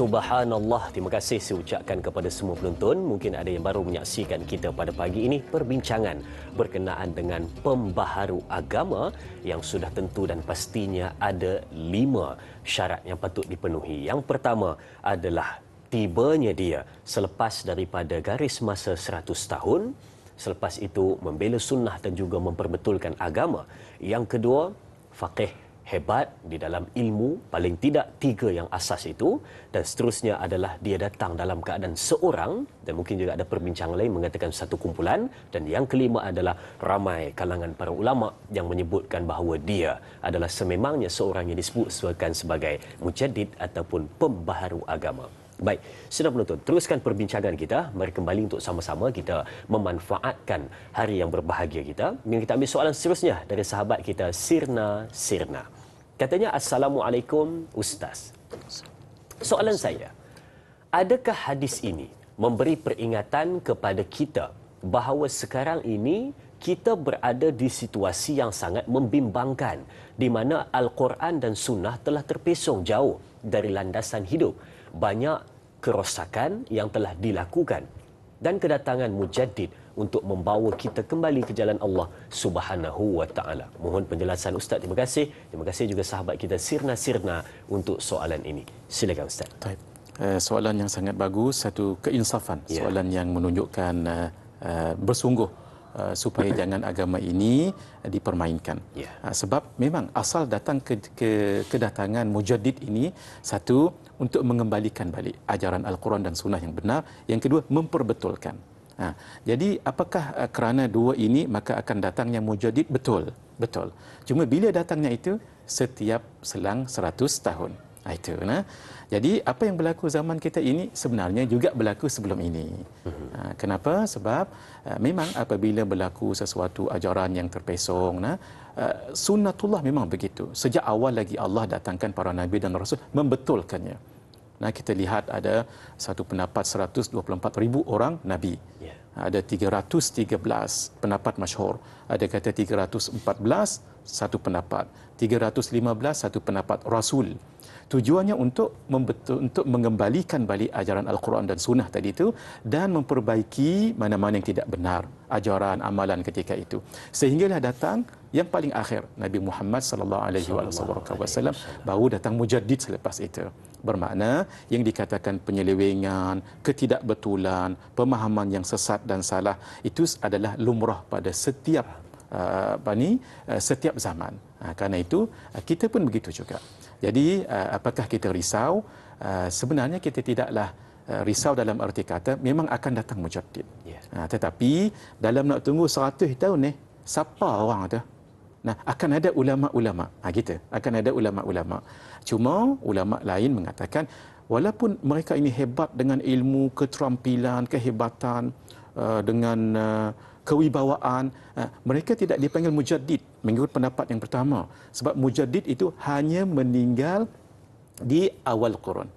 S1: Subhanallah. Terima kasih saya ucapkan kepada semua penonton. Mungkin ada yang baru menyaksikan kita pada pagi ini perbincangan berkenaan dengan pembaharu agama yang sudah tentu dan pastinya ada lima syarat yang patut dipenuhi. Yang pertama adalah tibanya dia selepas daripada garis masa 100 tahun. Selepas itu membela sunnah dan juga memperbetulkan agama. Yang kedua, faqih hebat di dalam ilmu paling tidak tiga yang asas itu dan seterusnya adalah dia datang dalam keadaan seorang dan mungkin juga ada perbincangan lain mengatakan satu kumpulan dan yang kelima adalah ramai kalangan para ulama yang menyebutkan bahawa dia adalah sememangnya seorang yang disebutkan sebagai mujaddid ataupun pembaharu agama. Baik, sudah penonton, teruskan perbincangan kita. Mari kembali untuk sama-sama kita memanfaatkan hari yang berbahagia kita. Mungkin kita ambil soalan seterusnya dari sahabat kita, Sirna Sirna. Katanya Assalamualaikum Ustaz. Soalan saya, adakah hadis ini memberi peringatan kepada kita bahawa sekarang ini kita berada di situasi yang sangat membimbangkan di mana Al-Quran dan Sunnah telah terpesong jauh dari landasan hidup. Banyak kerosakan yang telah dilakukan dan kedatangan mujadid untuk membawa kita kembali ke jalan Allah Subhanahu wa taala. Mohon penjelasan ustaz. Terima kasih. Terima kasih juga sahabat kita Sirna Sirna untuk soalan ini. Silakan ustaz. Baik.
S2: Eh, soalan yang sangat bagus, satu keinsafan. Ya. Soalan yang menunjukkan eh, eh, bersungguh supaya jangan agama ini dipermainkan. Ya. Ah, sebab memang asal datang ke, ke kedatangan mujaddid ini satu untuk mengembalikan balik ajaran Al-Quran dan Sunnah yang benar. Yang kedua, memperbetulkan. Ha, jadi apakah eh, kerana dua ini maka akan datangnya mujadid betul betul. Cuma bila datangnya itu setiap selang seratus tahun. Ha, itu nah. Jadi apa yang berlaku zaman kita ini sebenarnya juga berlaku sebelum ini. Mhm. Ha, kenapa? Sebab uh, memang apabila berlaku sesuatu ajaran yang terpesong nah uh, sunnatullah memang begitu. Sejak awal lagi Allah datangkan para nabi dan rasul membetulkannya. Nah kita lihat ada satu pendapat 124 ribu orang Nabi. Ya. Ada 313 pendapat masyhur. Ada kata 314 satu pendapat. 315 satu pendapat Rasul tujuannya untuk membetul, untuk mengembalikan balik ajaran Al-Quran dan Sunnah tadi itu dan memperbaiki mana-mana yang tidak benar ajaran amalan ketika itu sehinggalah datang yang paling akhir Nabi Muhammad sallallahu alaihi wasallam baru datang mujaddid selepas itu bermakna yang dikatakan penyelewengan, ketidakbetulan, pemahaman yang sesat dan salah itu adalah lumrah pada setiap uh, bani uh, setiap zaman. Uh, ha, karena itu uh, kita pun begitu juga. Jadi uh, apakah kita risau? Uh, sebenarnya kita tidaklah uh, risau dalam arti kata memang akan datang mujadid. Uh, ya. ah, tetapi dalam nak tunggu 100 tahun ni, siapa orang tu? Nah, akan ada ulama-ulama. Ha, ah, kita akan ada ulama-ulama. Cuma ulama lain mengatakan walaupun mereka ini hebat dengan ilmu, keterampilan, kehebatan uh, dengan uh, kewibawaan, uh, mereka tidak dipanggil mujaddid mengikut pendapat yang pertama sebab mujaddid itu hanya meninggal di awal Quran.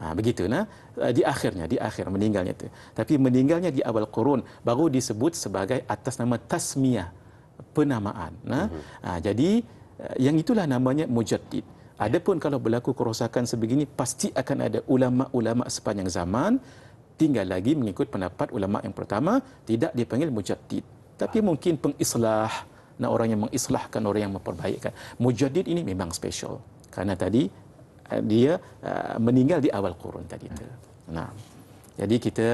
S2: Ha, begitu nah eh, di akhirnya di akhir meninggalnya itu. Tapi meninggalnya di awal Quran baru disebut sebagai atas nama tasmiyah penamaan nah. Ha? Mhm. ha, jadi eh, yang itulah namanya mujaddid. Adapun kalau berlaku kerosakan sebegini pasti akan ada ulama-ulama sepanjang zaman tinggal lagi mengikut pendapat ulama yang pertama tidak dipanggil mujaddid tapi ah. mungkin pengislah dan orang yang mengislahkan, orang yang memperbaikkan. mujaddid ini memang special. Kerana tadi eh, dia eh, meninggal di awal kurun tadi itu. Nah, jadi kita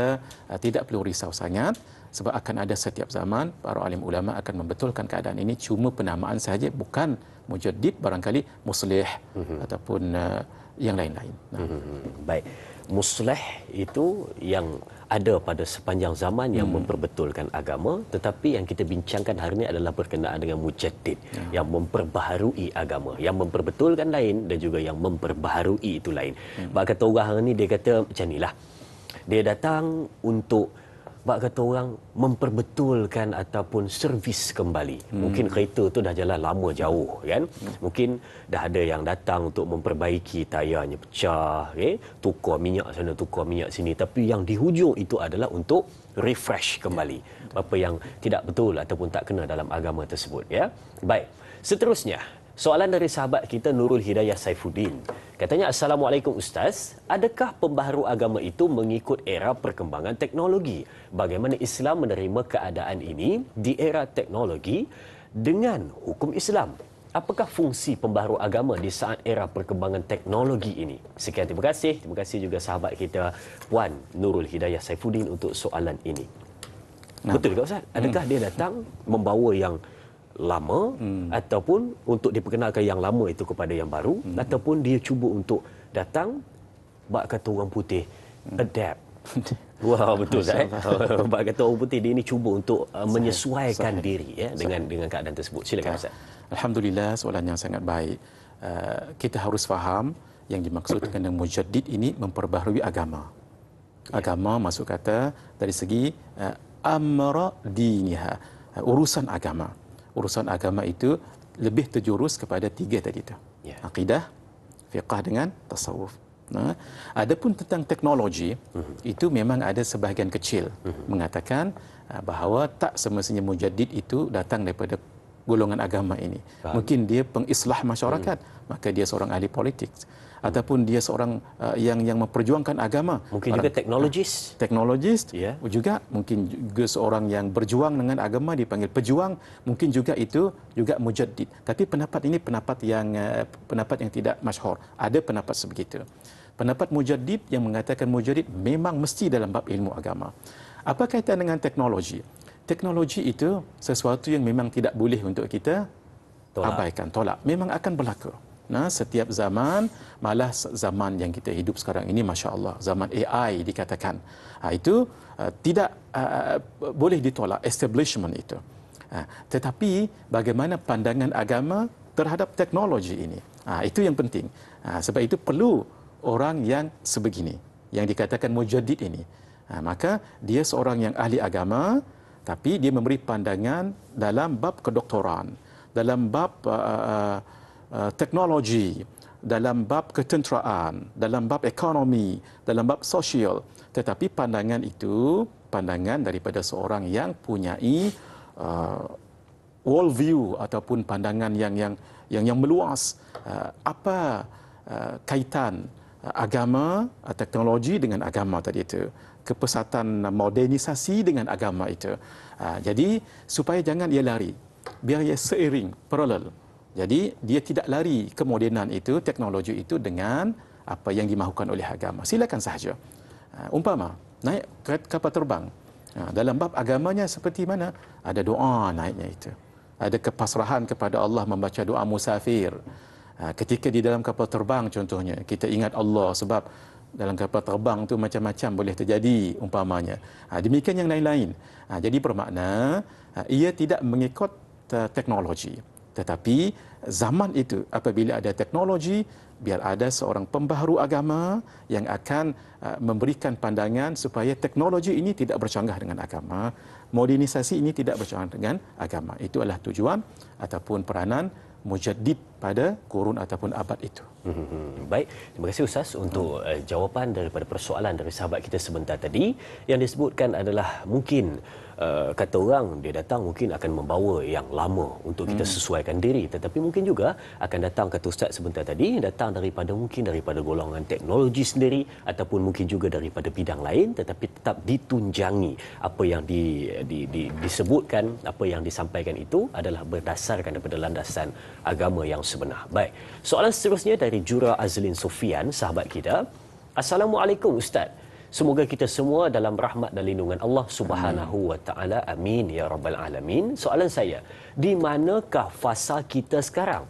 S2: eh, tidak perlu risau sangat sebab akan ada setiap zaman para alim ulama akan membetulkan keadaan ini cuma penamaan saja bukan mujaddid barangkali muslih mm-hmm. ataupun uh,
S1: yang lain-lain. Nah. Mm-hmm. Baik. Muslih itu yang ada pada sepanjang zaman yang hmm. memperbetulkan agama tetapi yang kita bincangkan hari ini adalah berkenaan dengan mujaddid yeah. yang memperbaharui agama yang memperbetulkan lain dan juga yang memperbaharui itu lain. Hmm. Bak kata orang hari ni dia kata macam inilah. Dia datang untuk bak kata orang memperbetulkan ataupun servis kembali. Hmm. Mungkin kereta tu dah jalan lama jauh kan. Hmm. Mungkin dah ada yang datang untuk memperbaiki tayarnya pecah, okay? tukar minyak sana, tukar minyak sini. Tapi yang di hujung itu adalah untuk refresh kembali. Apa yang tidak betul ataupun tak kena dalam agama tersebut. ya. Baik, seterusnya Soalan dari sahabat kita Nurul Hidayah Saifuddin. Katanya, Assalamualaikum Ustaz, adakah pembaharu agama itu mengikut era perkembangan teknologi? Bagaimana Islam menerima keadaan ini di era teknologi dengan hukum Islam? Apakah fungsi pembaharu agama di saat era perkembangan teknologi ini? Sekian terima kasih. Terima kasih juga sahabat kita Puan Nurul Hidayah Saifuddin untuk soalan ini. Nah. Betul ke Ustaz? Hmm. Adakah hmm. dia datang membawa yang lama hmm. ataupun untuk diperkenalkan yang lama itu kepada yang baru hmm. ataupun dia cuba untuk datang bak kata orang putih hmm. adapt Wow betul saya. Bapak kata orang putih dia ini cuba untuk uh, menyesuaikan Sahih. diri ya dengan dengan keadaan
S2: tersebut. Silakan Ustaz. Alhamdulillah soalan yang sangat baik. Uh, kita harus faham yang dimaksudkan dengan mujaddid ini memperbaharui agama. Ya. Agama yeah. maksud kata dari segi uh, amra diniha uh, urusan agama urusan agama itu lebih terjurus kepada tiga tadi itu. Yeah. Akidah, fiqah dengan tasawuf. Nah, adapun tentang teknologi, uh-huh. itu memang ada sebahagian kecil uh-huh. mengatakan ah, bahawa tak semestinya mujadid itu datang daripada golongan agama ini. Faham. Mungkin dia pengislah masyarakat, uh-huh. Mhm. maka dia seorang ahli politik ataupun dia seorang uh, yang yang memperjuangkan agama. Mungkin orang, juga teknologis. Uh, teknologis yeah. juga mungkin juga seorang yang berjuang dengan agama dipanggil pejuang, mungkin juga itu juga mujaddid. Tapi pendapat ini pendapat yang uh, pendapat yang tidak masyhur. Ada pendapat sebegitu. Pendapat mujaddid yang mengatakan mujaddid memang mesti dalam bab ilmu agama. Apa kaitan dengan teknologi? Teknologi itu sesuatu yang memang tidak boleh untuk kita tolak. abaikan, tolak. Memang akan berlaku. Nah, setiap zaman malah zaman yang kita hidup sekarang ini, masya Allah, zaman AI dikatakan ha, itu uh, tidak uh, boleh ditolak establishment itu. Ha, tetapi bagaimana pandangan agama terhadap teknologi ini? Ha, itu yang penting. Ha, sebab itu perlu orang yang sebegini, yang dikatakan mujaddid ini. Ha, maka dia seorang yang ahli agama, tapi dia memberi pandangan dalam bab kedoktoran, dalam bab uh, uh, Uh, teknologi dalam bab ketenteraan, dalam bab ekonomi, dalam bab sosial. Tetapi pandangan itu pandangan daripada seorang yang punya uh, world view ataupun pandangan yang yang yang yang meluas uh, apa uh, kaitan uh, agama uh, teknologi dengan agama tadi itu kepesatan modernisasi dengan agama itu uh, jadi supaya jangan ia lari biar ia seiring paralel jadi dia tidak lari kemodenan itu, teknologi itu dengan apa yang dimahukan oleh agama. Silakan sahaja. Ah, umpama, naik kapal terbang. Ah, dalam bab agamanya seperti mana? Ada doa naiknya itu. Ada kepasrahan kepada Allah membaca doa musafir. Ah, ketika di dalam kapal terbang contohnya, kita ingat Allah sebab dalam kapal terbang tu macam-macam boleh terjadi umpamanya. demikian yang lain-lain. jadi bermakna ia tidak mengikut teknologi. Tetapi zaman itu apabila ada teknologi, biar ada seorang pembaharu agama yang akan uh, memberikan pandangan supaya teknologi ini tidak bercanggah dengan agama, modernisasi ini tidak bercanggah dengan agama. Itu adalah tujuan
S1: ataupun peranan mujadid pada kurun ataupun abad itu. Hmm, baik, terima kasih Ustaz untuk uh, jawapan daripada persoalan dari sahabat kita sebentar tadi yang disebutkan adalah mungkin Eh, kata orang dia datang mungkin akan membawa yang lama untuk kita hmm. sesuaikan diri tetapi mungkin juga akan datang kata ustaz sebentar tadi datang daripada mungkin daripada golongan teknologi sendiri ataupun mungkin juga daripada bidang lain tetapi tetap ditunjangi apa yang di, di, di, disebutkan apa yang disampaikan itu adalah berdasarkan daripada landasan agama yang sebenar baik soalan seterusnya dari jura Azlin Sofian sahabat kita assalamualaikum ustaz Semoga kita semua dalam rahmat dan lindungan Allah Subhanahu wa taala. Amin ya rabbal alamin. Soalan saya, di manakah fasa kita sekarang?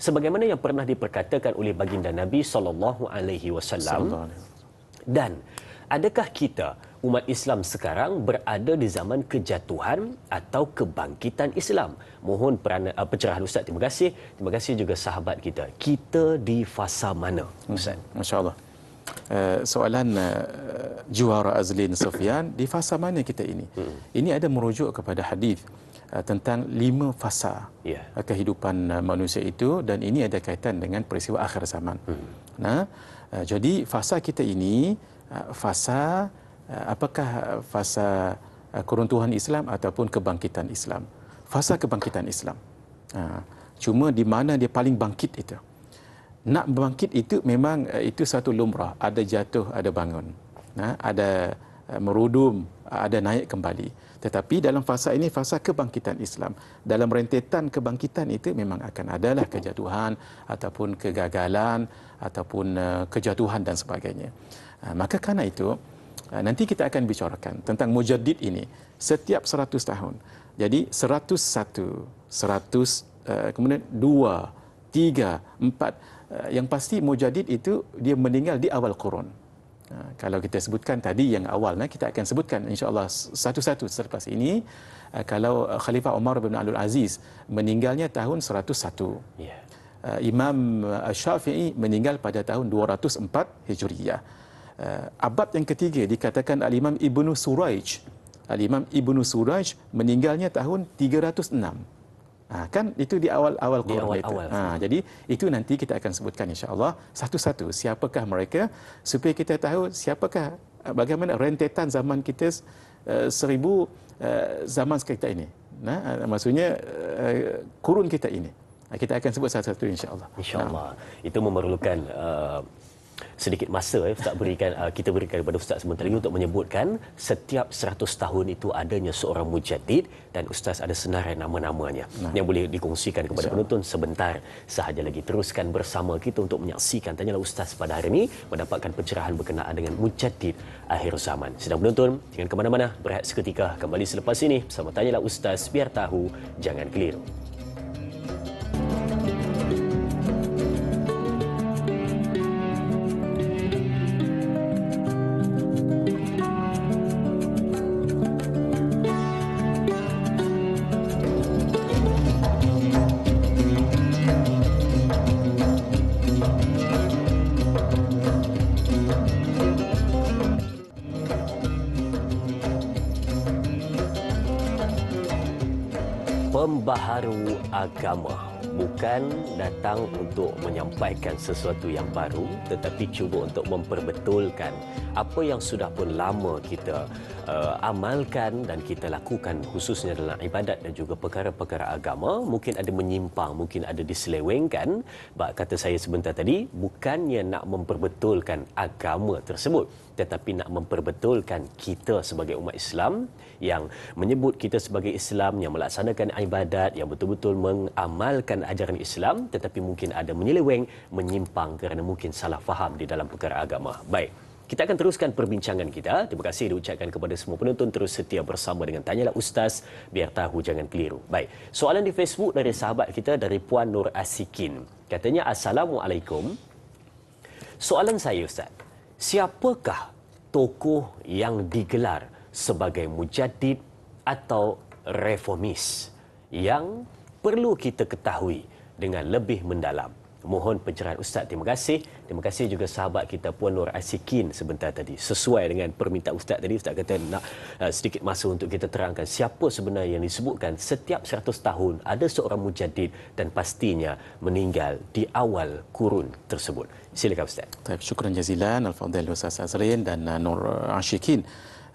S1: Sebagaimana yang pernah diperkatakan oleh baginda Nabi sallallahu alaihi wasallam. Dan adakah kita umat Islam sekarang berada di zaman kejatuhan atau kebangkitan Islam? Mohon perana, uh, pencerahan Ustaz. Terima kasih. Terima kasih juga sahabat kita. Kita di fasa mana? Ustaz.
S2: Hmm, Masya Allah. Eh, soalan uh, juara Azlin Sofian di fasa mana kita ini? Hmm. Ini ada merujuk kepada hadis uh, tentang lima fasa yeah. Ya. kehidupan uh, manusia itu dan ini ada kaitan dengan peristiwa akhir zaman. Hmm. Nah, uh, jadi fasa kita ini uh, fasa uh, apakah fasa uh, keruntuhan Islam ataupun kebangkitan Islam? Fasa kebangkitan Islam. Uh, cuma di mana dia paling bangkit itu? nak bangkit itu memang eh, itu satu lumrah ada jatuh ada bangun ha? ada eh, merudum ada naik kembali tetapi dalam fasa ini fasa kebangkitan Islam dalam rentetan kebangkitan itu memang akan adalah kejatuhan ataupun kegagalan ataupun eh, kejatuhan dan sebagainya ha, maka karena itu nanti kita akan bicarakan tentang mujaddid ini setiap 100 tahun jadi 101 100 kemudian 2 3 4 Eh, yang pasti mujadid itu dia meninggal di awal kurun. Eh, kalau kita sebutkan tadi yang awal, kita akan sebutkan insya Allah satu-satu selepas ini. Eh, kalau Khalifah Omar bin Abdul Aziz meninggalnya tahun 101. Yeah. Ya. Imam Syafi'i meninggal pada tahun 204 Hijriah. Abad yang ketiga dikatakan Al-Imam Ibn Suraj. Al-Imam Ibn Suraj meninggalnya tahun 306 Ha, kan itu di awal-awal Quran awal-awal. kita. Ha, jadi itu nanti kita akan sebutkan insya-Allah satu-satu siapakah mereka supaya kita tahu siapakah eh, bagaimana rentetan zaman kita uh, seribu uh, zaman kita ini. Nah, uh, maksudnya uh,
S1: kurun kita ini. Kita akan sebut satu-satu insya-Allah. Insya-Allah. Ha. Itu memerlukan uh sedikit masa eh, Ustaz berikan uh, kita berikan kepada Ustaz sementara ini untuk menyebutkan setiap 100 tahun itu adanya seorang mujadid dan Ustaz ada senarai nama-namanya nah. yang boleh dikongsikan kepada penonton sebentar sahaja lagi teruskan bersama kita untuk menyaksikan tanyalah Ustaz pada hari ini mendapatkan pencerahan berkenaan dengan mujadid akhir zaman sedang penonton jangan ke mana-mana berehat seketika kembali selepas ini bersama tanyalah Ustaz biar tahu jangan keliru. menyampaikan sesuatu yang baru tetapi cuba untuk memperbetulkan apa yang sudah pun lama kita uh, amalkan dan kita lakukan khususnya dalam ibadat dan juga perkara-perkara agama mungkin ada menyimpang mungkin ada diselewengkan bak kata saya sebentar tadi bukannya nak memperbetulkan agama tersebut tetapi nak memperbetulkan kita sebagai umat Islam yang menyebut kita sebagai Islam yang melaksanakan ibadat yang betul-betul mengamalkan ajaran Islam tetapi mungkin ada menyeleweng, menyimpang kerana mungkin salah faham di dalam perkara agama. Baik. Kita akan teruskan perbincangan kita. Terima kasih diucapkan kepada semua penonton terus setia bersama dengan Tanyalah Ustaz biar tahu jangan keliru. Baik. Soalan di Facebook dari sahabat kita dari Puan Nur Asikin. Katanya Assalamualaikum. Soalan saya Ustaz, siapakah tokoh yang digelar sebagai mujaddid atau reformis yang perlu kita ketahui dengan lebih mendalam mohon pencerahan Ustaz. Terima kasih. Terima kasih juga sahabat kita Puan Nur Asikin sebentar tadi. Sesuai dengan permintaan Ustaz tadi, Ustaz kata nak uh, sedikit masa untuk kita terangkan siapa sebenarnya yang disebutkan setiap 100 tahun ada seorang mujadid dan pastinya meninggal di awal kurun tersebut. Silakan Ustaz.
S2: Terima kasih. Terima kasih. Al-Fadhil Ustaz Azrin dan uh, Nur Asikin.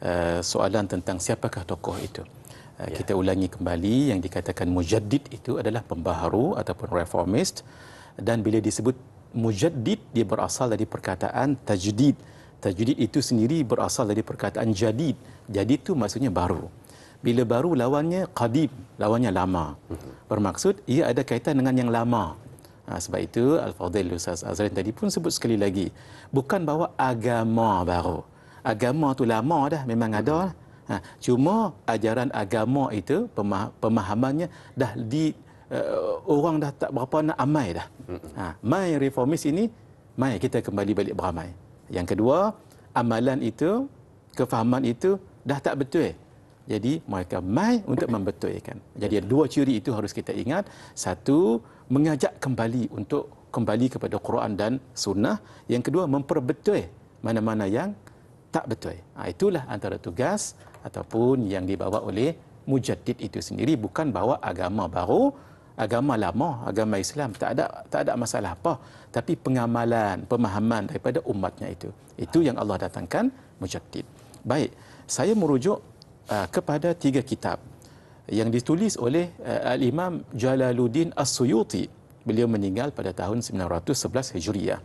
S2: Uh, soalan tentang siapakah tokoh itu. Uh, yeah. Kita ulangi kembali yang dikatakan mujadid itu adalah pembaharu ataupun reformist dan bila disebut mujaddid dia berasal dari perkataan tajdid tajdid itu sendiri berasal dari perkataan jadid jadid itu maksudnya baru bila baru lawannya qadim lawannya lama bermaksud ia ada kaitan dengan yang lama ha, sebab itu al-fadhil ustaz azrin tadi pun sebut sekali lagi bukan bahawa agama baru agama tu lama dah memang ada ha, cuma ajaran agama itu pemahamannya dah di uh, orang dah tak berapa nak amai dah. Ha, mai reformis ini, mai kita kembali balik beramai. Yang kedua, amalan itu, kefahaman itu dah tak betul. Jadi mereka mai untuk membetulkan. Jadi dua ciri itu harus kita ingat. Satu, mengajak kembali untuk kembali kepada Quran dan Sunnah. Yang kedua, memperbetul mana-mana yang tak betul. Ha, itulah antara tugas ataupun yang dibawa oleh mujaddid itu sendiri bukan bawa agama baru agama lama, agama Islam tak ada tak ada masalah apa. Tapi pengamalan, pemahaman daripada umatnya itu. Itu yang Allah datangkan mujaddid. Baik, saya merujuk uh, kepada tiga kitab yang ditulis oleh uh, Al-Imam Jalaluddin As-Suyuti. Beliau meninggal pada tahun 911 Hijriah.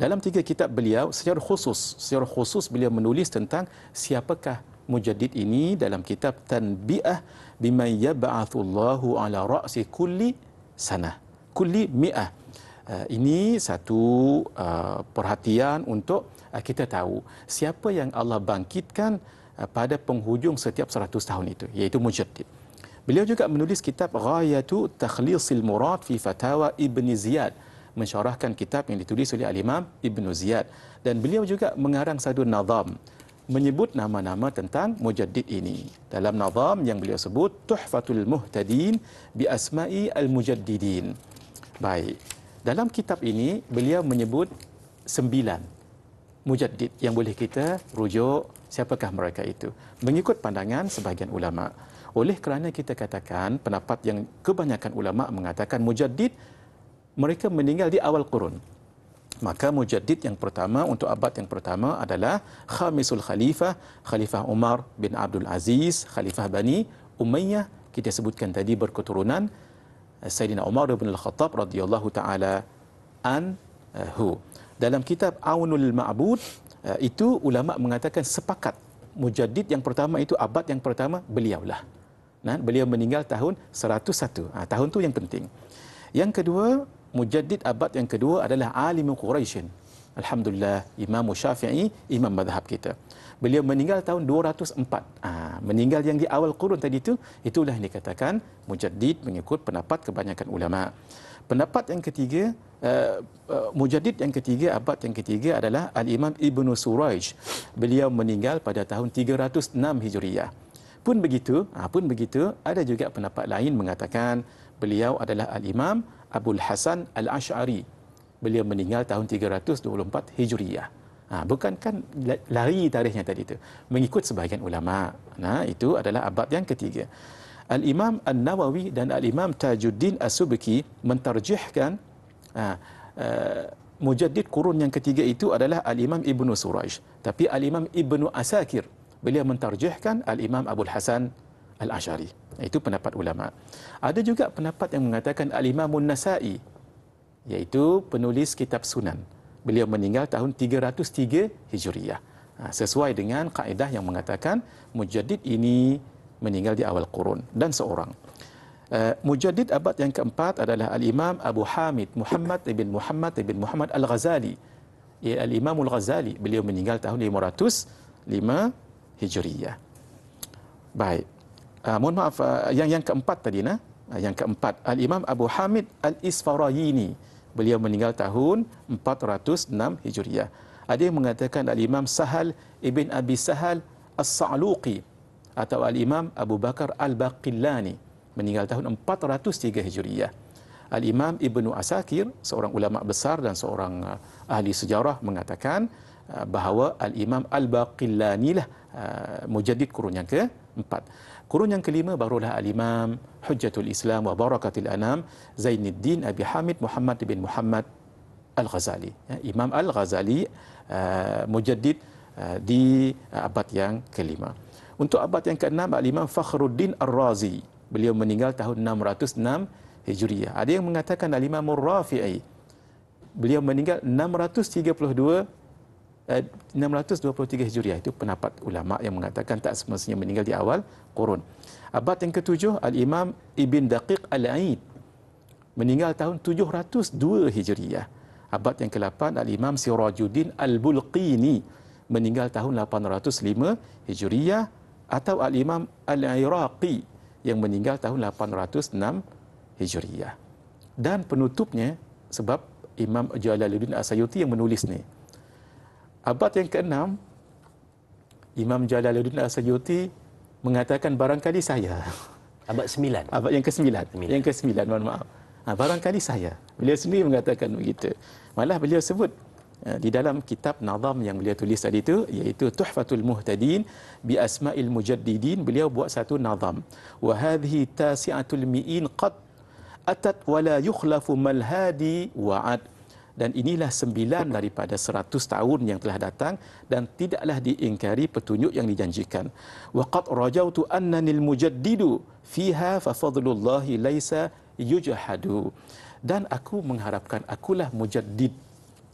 S2: Dalam tiga kitab beliau secara khusus, secara khusus beliau menulis tentang siapakah mujaddid ini dalam kitab Tanbi'ah biman yab'athullahu ala ra'si kulli sanah kulli mi'ah uh, ini satu uh, perhatian untuk uh, kita tahu siapa yang Allah bangkitkan pada penghujung setiap 100 tahun itu iaitu mujaddid beliau juga menulis kitab ghayatu takhlisil murad fi fatawa ibn ziyad mensyarahkan kitab yang ditulis oleh al-imam ibn ziyad dan beliau juga mengarang satu nazam menyebut nama-nama tentang mujaddid ini dalam nazam yang beliau sebut Tuhfatul Muhtadin bi Asma'i al-Mujaddidin. Baik. Dalam kitab ini beliau menyebut sembilan mujaddid yang boleh kita rujuk siapakah mereka itu mengikut pandangan sebahagian ulama. Oleh kerana kita katakan pendapat yang kebanyakan ulama mengatakan mujaddid mereka meninggal di awal kurun maka mujaddid yang pertama untuk abad yang pertama adalah Khamisul Khalifah, Khalifah Umar bin Abdul Aziz, Khalifah Bani Umayyah kita sebutkan tadi berketurunan eh, Sayyidina Umar bin Al-Khattab radhiyallahu taala anhu. Dalam kitab Aunul Ma'bud eh, itu ulama mengatakan sepakat mujaddid yang pertama itu abad yang pertama beliaulah. Nah, beliau meninggal tahun 101. Ah tahun tu yang penting. Yang kedua, mujaddid abad yang kedua adalah alim Quraisy. Alhamdulillah Imam Syafi'i imam mazhab kita. Beliau meninggal tahun 204. Ah, meninggal yang di awal kurun tadi itu itulah yang dikatakan mujaddid mengikut pendapat kebanyakan ulama. Pendapat yang ketiga Uh, eh, uh, eh, mujadid yang ketiga abad yang ketiga adalah al-Imam Ibn Suraj. Beliau meninggal pada tahun 306 Hijriah. Pun begitu, uh, pun begitu ada juga pendapat lain mengatakan beliau adalah al-Imam Abdul Hasan Al-Ash'ari. Beliau meninggal tahun 324 Hijriah. Ha, bukan kan lari tarikhnya tadi itu. Mengikut sebahagian ulama. Nah, itu adalah abad yang ketiga. Al-Imam An-Nawawi dan Al-Imam Tajuddin As-Subki mentarjihkan ha, uh, mujaddid kurun yang ketiga itu adalah Al-Imam Ibn Suraj. Tapi Al-Imam Ibn Asakir, beliau mentarjihkan Al-Imam Abdul Hasan Al-Ashari. Itu pendapat ulama. Ada juga pendapat yang mengatakan Al-Imamun Nasa'i iaitu penulis kitab Sunan. Beliau meninggal tahun 303 Hijriah. Ha, sesuai dengan kaedah yang mengatakan Mujaddid ini meninggal di awal kurun dan seorang. Eh, Mujaddid abad yang keempat adalah Al-Imam Abu Hamid Muhammad ibn Muhammad ibn Muhammad Al-Ghazali. Ia Al-Imam Al-Ghazali. Beliau meninggal tahun 505 Hijriah. Baik. Uh, mohon maaf uh, yang yang keempat tadi nah. Uh, yang keempat Al Imam Abu Hamid Al Isfarayini. Beliau meninggal tahun 406 Hijriah. Ada yang mengatakan Al Imam Sahal ibn Abi Sahal As-Sa'luqi atau Al Imam Abu Bakar Al Baqillani meninggal tahun 403 Hijriah. Al Imam Ibnu Asakir, seorang ulama besar dan seorang uh, ahli sejarah mengatakan uh, bahawa Al Imam Al Baqillani lah uh, mujaddid kurun yang ke Kurun yang kelima barulah Al-Imam Hujjatul Islam wa Barakatil Anam Zainuddin Abi Hamid Muhammad bin Muhammad Al-Ghazali. Ya, Imam Al-Ghazali uh, mujaddid uh, di uh, abad yang kelima. Untuk abad yang keenam Al-Imam Fakhruddin Ar-Razi. Beliau meninggal tahun 606 Hijriah. Ada yang mengatakan Al-Imam Ar-Rafi'i. Beliau meninggal 632 623 eh, Hijriah itu pendapat ulama yang mengatakan tak semestinya meninggal di awal kurun. Abad yang ketujuh Al-Imam Ibn Daqiq Al-Aid meninggal tahun 702 Hijriah. Abad yang ke-8 Al-Imam Sirajuddin Al-Bulqini meninggal tahun 805 Hijriah atau Al-Imam Al-Iraqi yang meninggal tahun 806 Hijriah. Dan penutupnya sebab Imam Jalaluddin Asayuti yang menulis ni. Abad yang keenam, Imam Jalaluddin Al-Sayyuti mengatakan barangkali saya. Abad sembilan. Abad yang ke sembilan Yang kesembilan, mohon maaf. Ha, barangkali saya. Beliau sendiri mengatakan begitu. Malah beliau sebut eh, di dalam kitab nazam yang beliau tulis tadi itu iaitu Tuhfatul Muhtadin bi Asmaul Mujaddidin beliau buat satu nazam Wahadhi hadhihi tasi'atul mi'in qad atat wa la yukhlafu malhadi hadi wa'ad dan inilah sembilan daripada seratus tahun yang telah datang dan tidaklah diingkari petunjuk yang dijanjikan. Waqat rajautu annanil mujaddidu fiha fa fadlullahi laisa yujahadu. Dan aku mengharapkan akulah mujaddid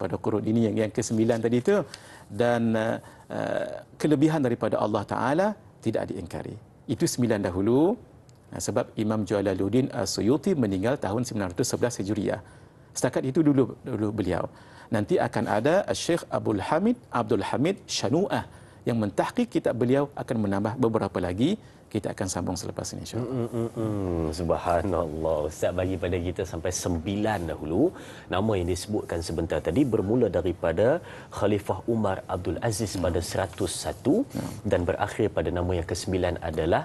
S2: pada kurun ini yang yang kesembilan tadi itu dan uh, uh, kelebihan daripada Allah Taala tidak diingkari. Itu sembilan dahulu. sebab Imam Jalaluddin Suyuti meninggal tahun 911 Hijriah. Setakat itu dulu dulu beliau. Nanti akan ada Syekh Abdul Hamid Abdul Hamid Shanuah yang mentahqiq kitab beliau akan menambah beberapa
S1: lagi kita akan sambung selepas ini insyaallah. Mm, mm, mm, mm. Subhanallah. Ustaz bagi pada kita sampai sembilan dahulu nama yang disebutkan sebentar tadi bermula daripada Khalifah Umar Abdul Aziz pada 101 mm. Ya. dan berakhir pada nama yang ke-9 adalah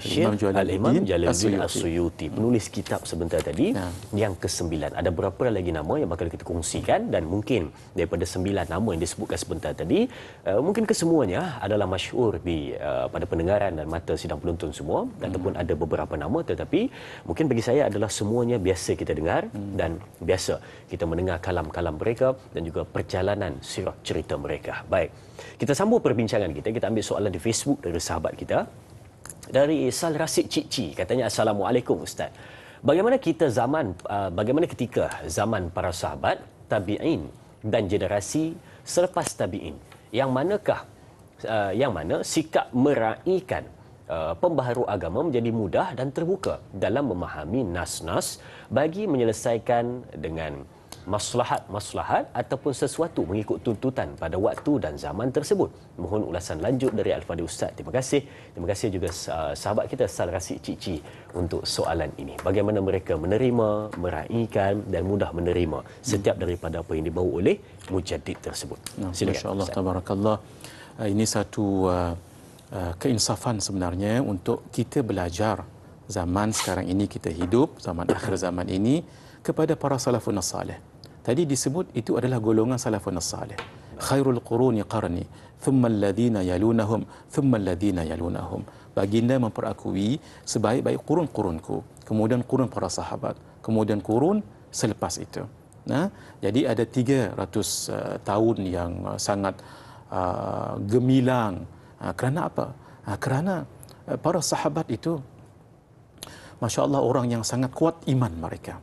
S1: Syekh Al-Imam Jalaluddin As-Suyuti hmm. penulis kitab sebentar tadi ya. yang sembilan. ada berapa lagi nama yang bakal kita kongsikan dan mungkin daripada sembilan nama yang disebutkan sebentar tadi uh, mungkin kesemuanya adalah masyhur di uh, pada pendengaran dan mata sidang penonton semua hmm. ataupun ada beberapa nama tetapi mungkin bagi saya adalah semuanya biasa kita dengar hmm. dan biasa kita mendengar kalam-kalam mereka dan juga perjalanan sirah cerita mereka baik kita sambung perbincangan kita kita ambil soalan di Facebook dari sahabat kita dari Sal Rasid Cici katanya assalamualaikum ustaz. Bagaimana kita zaman ah, bagaimana ketika zaman para sahabat, tabi'in dan generasi selepas tabi'in? Yang manakah ah, yang mana sikap meraihkan ah, pembaharu agama menjadi mudah dan terbuka dalam memahami nas-nas bagi menyelesaikan dengan maslahat-maslahat ataupun sesuatu mengikut tuntutan pada waktu dan zaman tersebut. Mohon ulasan lanjut dari Al-Fadhil Ustaz. Terima kasih. Terima kasih juga uh, sahabat kita Sal Rasik Cici untuk soalan ini. Bagaimana mereka menerima, meraihkan dan mudah menerima setiap daripada apa yang dibawa oleh mujadid tersebut. Ya, Silakan. Masya-Allah tabarakallah. Uh, ini satu uh,
S2: keinsafan sebenarnya untuk kita belajar zaman sekarang ini kita hidup zaman akhir zaman ini kepada para salafun salih tadi disebut itu adalah golongan salafun salih khairul quruni qarni thumma alladhina yalunahum thumma alladhina yalunahum baginda memperakui sebaik-baik kurun-kurunku kemudian kurun para sahabat kemudian kurun selepas itu nah jadi ada 300 uh, eh, tahun yang uh, sangat uh, gemilang uh, kerana apa uh, kerana uh, para sahabat itu masya-Allah orang yang sangat kuat iman mereka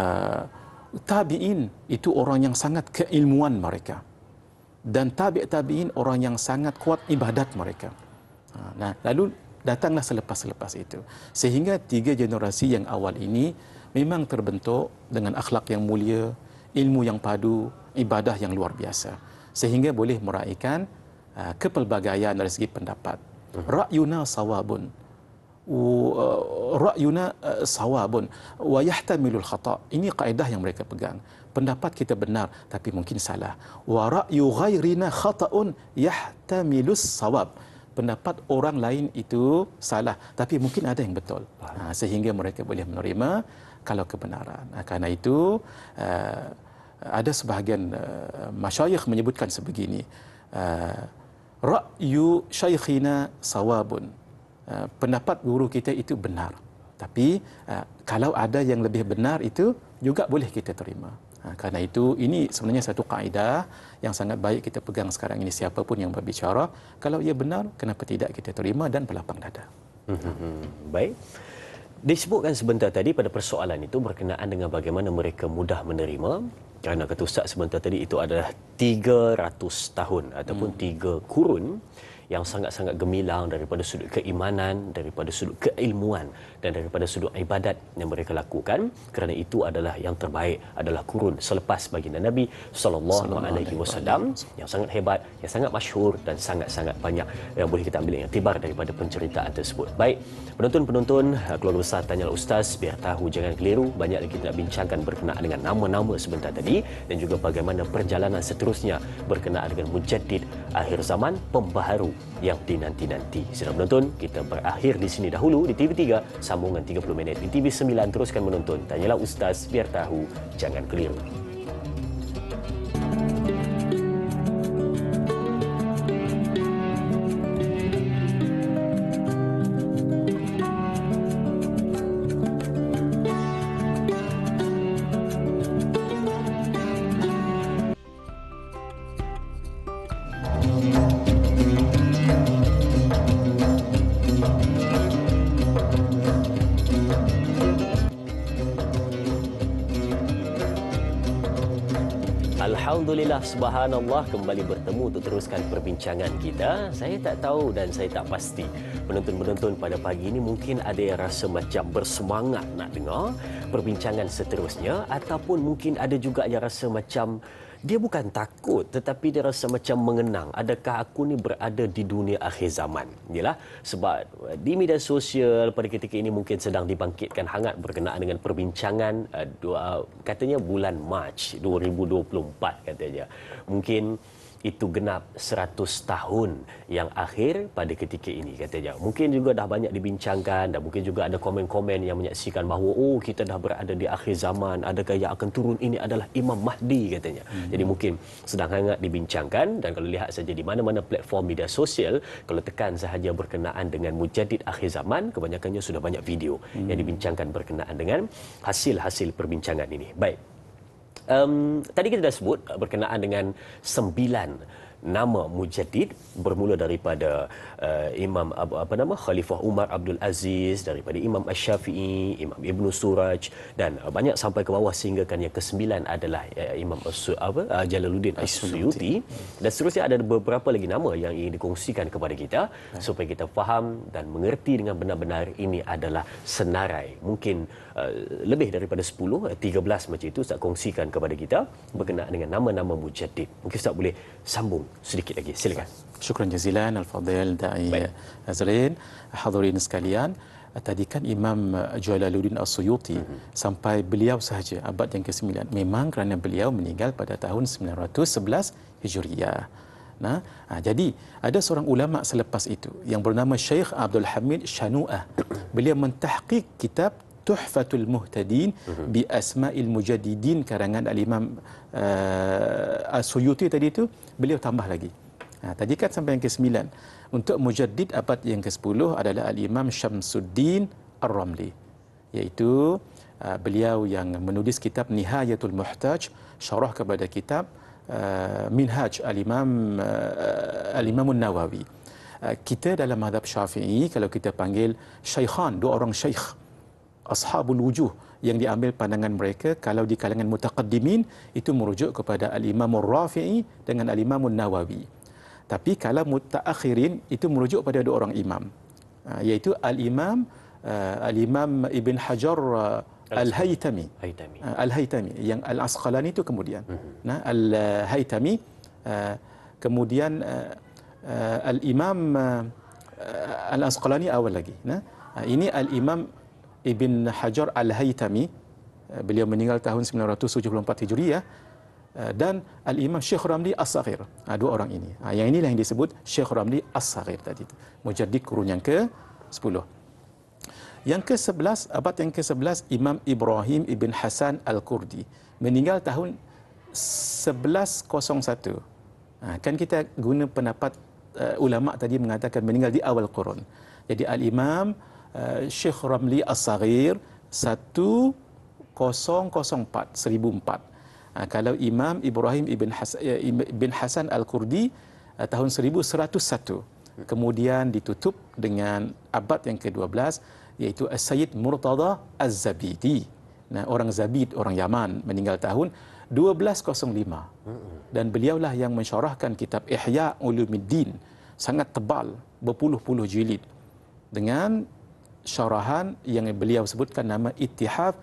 S2: ah, tabi'in itu orang yang sangat keilmuan mereka dan tabi' tabi'in orang yang sangat kuat ibadat mereka ha, nah lalu datanglah selepas-selepas itu sehingga tiga generasi yang awal ini memang terbentuk dengan akhlak yang mulia ilmu yang padu ibadah yang luar biasa sehingga boleh meraihkan ha, kepelbagaian dari segi pendapat uh ra'yuna sawabun Uh, ra'yuna uh, sawabun wa yahtamilul khata ini kaedah yang mereka pegang pendapat kita benar tapi mungkin salah wa ra'yu ghairina khata'un yahtamilus sawab pendapat orang lain itu salah tapi mungkin ada yang betul ha, sehingga mereka boleh menerima kalau kebenaran ha, Karena itu uh, ada sebahagian uh, masyayikh menyebutkan sebegini ra'yu syaikhina sawabun Eh, pendapat guru kita itu benar. Tapi eh, kalau ada yang lebih benar itu juga boleh kita terima. Eh, Karena itu ini sebenarnya satu kaedah yang sangat baik kita pegang sekarang ini siapapun yang berbicara kalau ia benar kenapa tidak kita
S1: terima dan berlapang dada. Hmm, baik. Disebutkan sebentar tadi pada persoalan itu berkenaan dengan bagaimana mereka mudah menerima kerana kata sebentar tadi itu adalah 300 tahun ataupun hmm. 3 kurun yang sangat-sangat gemilang daripada sudut keimanan, daripada sudut keilmuan dan daripada sudut ibadat yang mereka lakukan kerana itu adalah yang terbaik adalah kurun selepas baginda Nabi sallallahu alaihi wasallam yang sangat hebat, yang sangat masyhur dan sangat-sangat banyak yang boleh kita ambil yang tibar daripada penceritaan tersebut. Baik, penonton-penonton, eh, keluar besar tanyalah ustaz biar tahu jangan keliru banyak lagi kita nak bincangkan berkenaan dengan nama-nama sebentar tadi dan juga bagaimana perjalanan seterusnya berkenaan dengan mujadid akhir zaman pembaharu yang dinanti-nanti. Sila menonton, kita berakhir di sini dahulu di TV3, sambungan 30 minit di TV9. Teruskan menonton, tanyalah Ustaz biar tahu, jangan keliru. Alhamdulillah, subhanallah kembali bertemu untuk teruskan perbincangan kita. Saya tak tahu dan saya tak pasti. Penonton-penonton pada pagi ini mungkin ada yang rasa macam bersemangat nak dengar perbincangan seterusnya ataupun mungkin ada juga yang rasa macam dia bukan takut tetapi dia rasa macam mengenang adakah aku ni berada di dunia akhir zaman. Yalah sebab uh, di media sosial pada ketika ini mungkin sedang dibangkitkan hangat berkenaan dengan perbincangan uh, dua, uh, katanya bulan Mac 2024 katanya. Mungkin itu genap 100 tahun yang akhir pada ketika ini katanya. Mungkin juga dah banyak dibincangkan dan mungkin juga ada komen-komen yang menyaksikan bahawa oh kita dah berada di akhir zaman, ada gaya akan turun ini adalah Imam Mahdi katanya. Hmm. Jadi mungkin sedang hangat dibincangkan dan kalau lihat saja di mana-mana platform media sosial, kalau tekan sahaja berkenaan dengan mujadid akhir zaman, kebanyakannya sudah banyak video hmm. yang dibincangkan berkenaan dengan hasil-hasil perbincangan ini. Baik, Um, tadi kita dah sebut eh, berkenaan dengan sembilan nama mujaddid bermula daripada uh, Imam Abu, apa nama Khalifah Umar Abdul Aziz daripada Imam Asy-Syafi'i, Imam Ibn Suraj dan uh, banyak sampai ke bawah sehingga kan yang kesembilan adalah uh, Imam Asu, apa uh, Jalaluddin Asyuti dan seterusnya ada beberapa lagi nama yang ingin dikongsikan kepada kita supaya kita faham dan mengerti dengan benar-benar ini adalah senarai mungkin Uh, lebih daripada 10, 13 uh, macam itu Ustaz kongsikan kepada kita berkenaan dengan nama-nama mujadid. Mungkin Ustaz boleh sambung sedikit lagi. Silakan. Syukran jazilan al-fadil da'i
S2: Azrin, hadirin sekalian. Uh, tadi kan Imam Jalaluddin Al-Suyuti mm-hmm. sampai beliau sahaja abad yang ke-9. Memang kerana beliau meninggal pada tahun 911 Hijriah. Nah, jadi ada seorang ulama selepas itu yang bernama Syekh Abdul Hamid Shanua. Beliau mentahqiq kitab Tuhfatul Muhtadin mm-hmm. bi Asma'il Mujaddidin karangan al-Imam uh, eh, as tadi itu beliau tambah lagi. Ha, tadi kan sampai yang ke-9. Untuk Mujaddid abad yang ke-10 adalah al-Imam Syamsuddin Ar-Ramli iaitu uh, beliau yang menulis kitab Nihayatul Muhtaj syarah kepada kitab uh, Minhaj al-Imam uh, al-Imam nawawi Uh, kita dalam mazhab Syafi'i kalau kita panggil syaikhan dua orang syaikh ashabul wujuh yang diambil pandangan mereka kalau di kalangan mutaqaddimin itu merujuk kepada al-Imam Ar-Rafi'i dengan al-Imam nawawi Tapi kalau mutaakhirin itu merujuk pada dua orang imam ah, iaitu al-Imam ah, al-Imam Ibn Hajar ah, Al-Haytami. Al-Haytami yang Al-Asqalani itu kemudian. Mhm. Nah, Al-Haytami kemudian al-Imam Al-Asqalani awal lagi. Nah, ini al-Imam Ibn Hajar Al-Haytami. Eh, beliau meninggal tahun 974 Hijriah eh, dan al-imam Syekh Ramli As-Saghir. Ah, dua orang ini. Ah, yang inilah yang disebut Syekh Ramli As-Saghir tadi itu. Mujaddid kurun yang ke-10. Yang ke-11 abad yang ke-11 Imam Ibrahim ibn Hasan Al-Kurdi meninggal tahun 1101. Ah, kan kita guna pendapat eh, ulama tadi mengatakan meninggal di awal kurun. Jadi al-imam Eh, Syekh Ramli As-Saghir 1004 1004. Eh, kalau Imam Ibrahim ibn eh, Hasan Al-Kurdi tahun 1101. Kemudian ditutup dengan abad yang ke-12 iaitu Sayyid Murtada Az-Zabidi. Nah, orang Zabid, orang Yaman meninggal tahun 1205. Hmm. Dan beliaulah yang mensyarahkan kitab Ihya Ulumuddin sangat tebal, berpuluh-puluh jilid dengan syarahan yang beliau sebutkan nama ittihad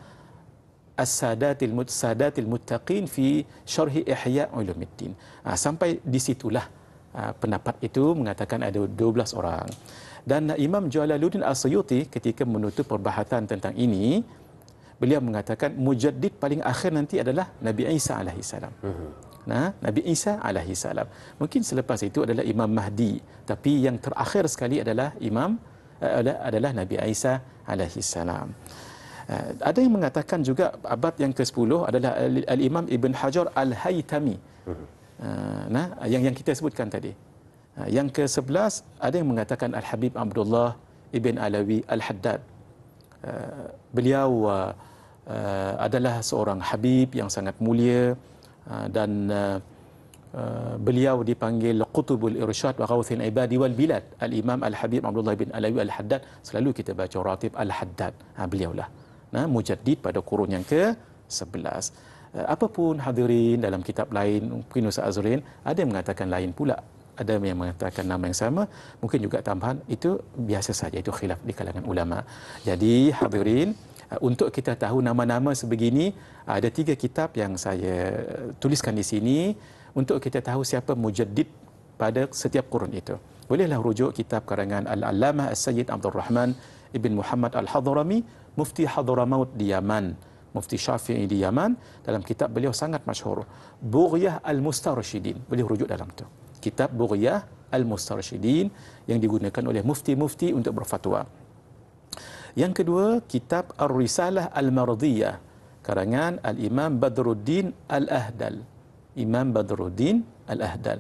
S2: As-Sadatil Mutsadatil Muttaqin fi Syarh Ihya Ulumuddin. Ha, sampai di situlah ah, pendapat itu mengatakan ada 12 orang. Dan Imam Jalaluddin Al-Suyuti ketika menutup perbahasan tentang ini, beliau mengatakan mujaddid paling akhir nanti adalah Nabi Isa alaihi salam. Mhm. Nah, Nabi Isa alaihi salam. Mungkin selepas itu adalah Imam Mahdi, tapi yang terakhir sekali adalah Imam Eh, adalah Nabi Isa alaihi salam. Eh, ada yang mengatakan juga abad yang ke-10 adalah Al-Imam Ibn Hajar Al-Haytami. Eh, nah, yang yang kita sebutkan tadi. Yang ke-11 ada yang mengatakan Al-Habib Abdullah Ibn Alawi Al-Haddad. Beliau adalah seorang habib yang sangat mulia dan Eh, beliau dipanggil Qutubul Irsyad wa Ghawthin Ibadi wal Bilad Al-Imam Al-Habib Abdullah bin Alawi Al-Haddad selalu kita baca Ratib Al-Haddad ha, beliau lah nah, ha, mujadid pada kurun yang ke-11 eh, apapun hadirin dalam kitab lain mungkin Ustaz Azrin ada yang mengatakan lain pula ada yang mengatakan nama yang sama mungkin juga tambahan itu biasa saja itu khilaf di kalangan ulama jadi hadirin eh, untuk kita tahu nama-nama sebegini ada tiga kitab yang saya tuliskan di sini untuk kita tahu siapa mujaddid pada setiap Qurun itu. Bolehlah rujuk kitab karangan Al-Allamah As-Sayyid Abdul Rahman Ibn Muhammad Al-Hadhrami, Mufti Hadhramaut di Yaman. Mufti Syafi'i di Yaman dalam kitab beliau sangat masyhur Bughyah Al-Mustarshidin. Boleh rujuk dalam tu. Kitab Bughyah Al-Mustarshidin yang digunakan oleh mufti-mufti untuk berfatwa. Yang kedua, kitab Ar-Risalah Al-Mardiyah karangan Al-Imam Badruddin Al-Ahdal. Imam Badruddin Al-Ahdal.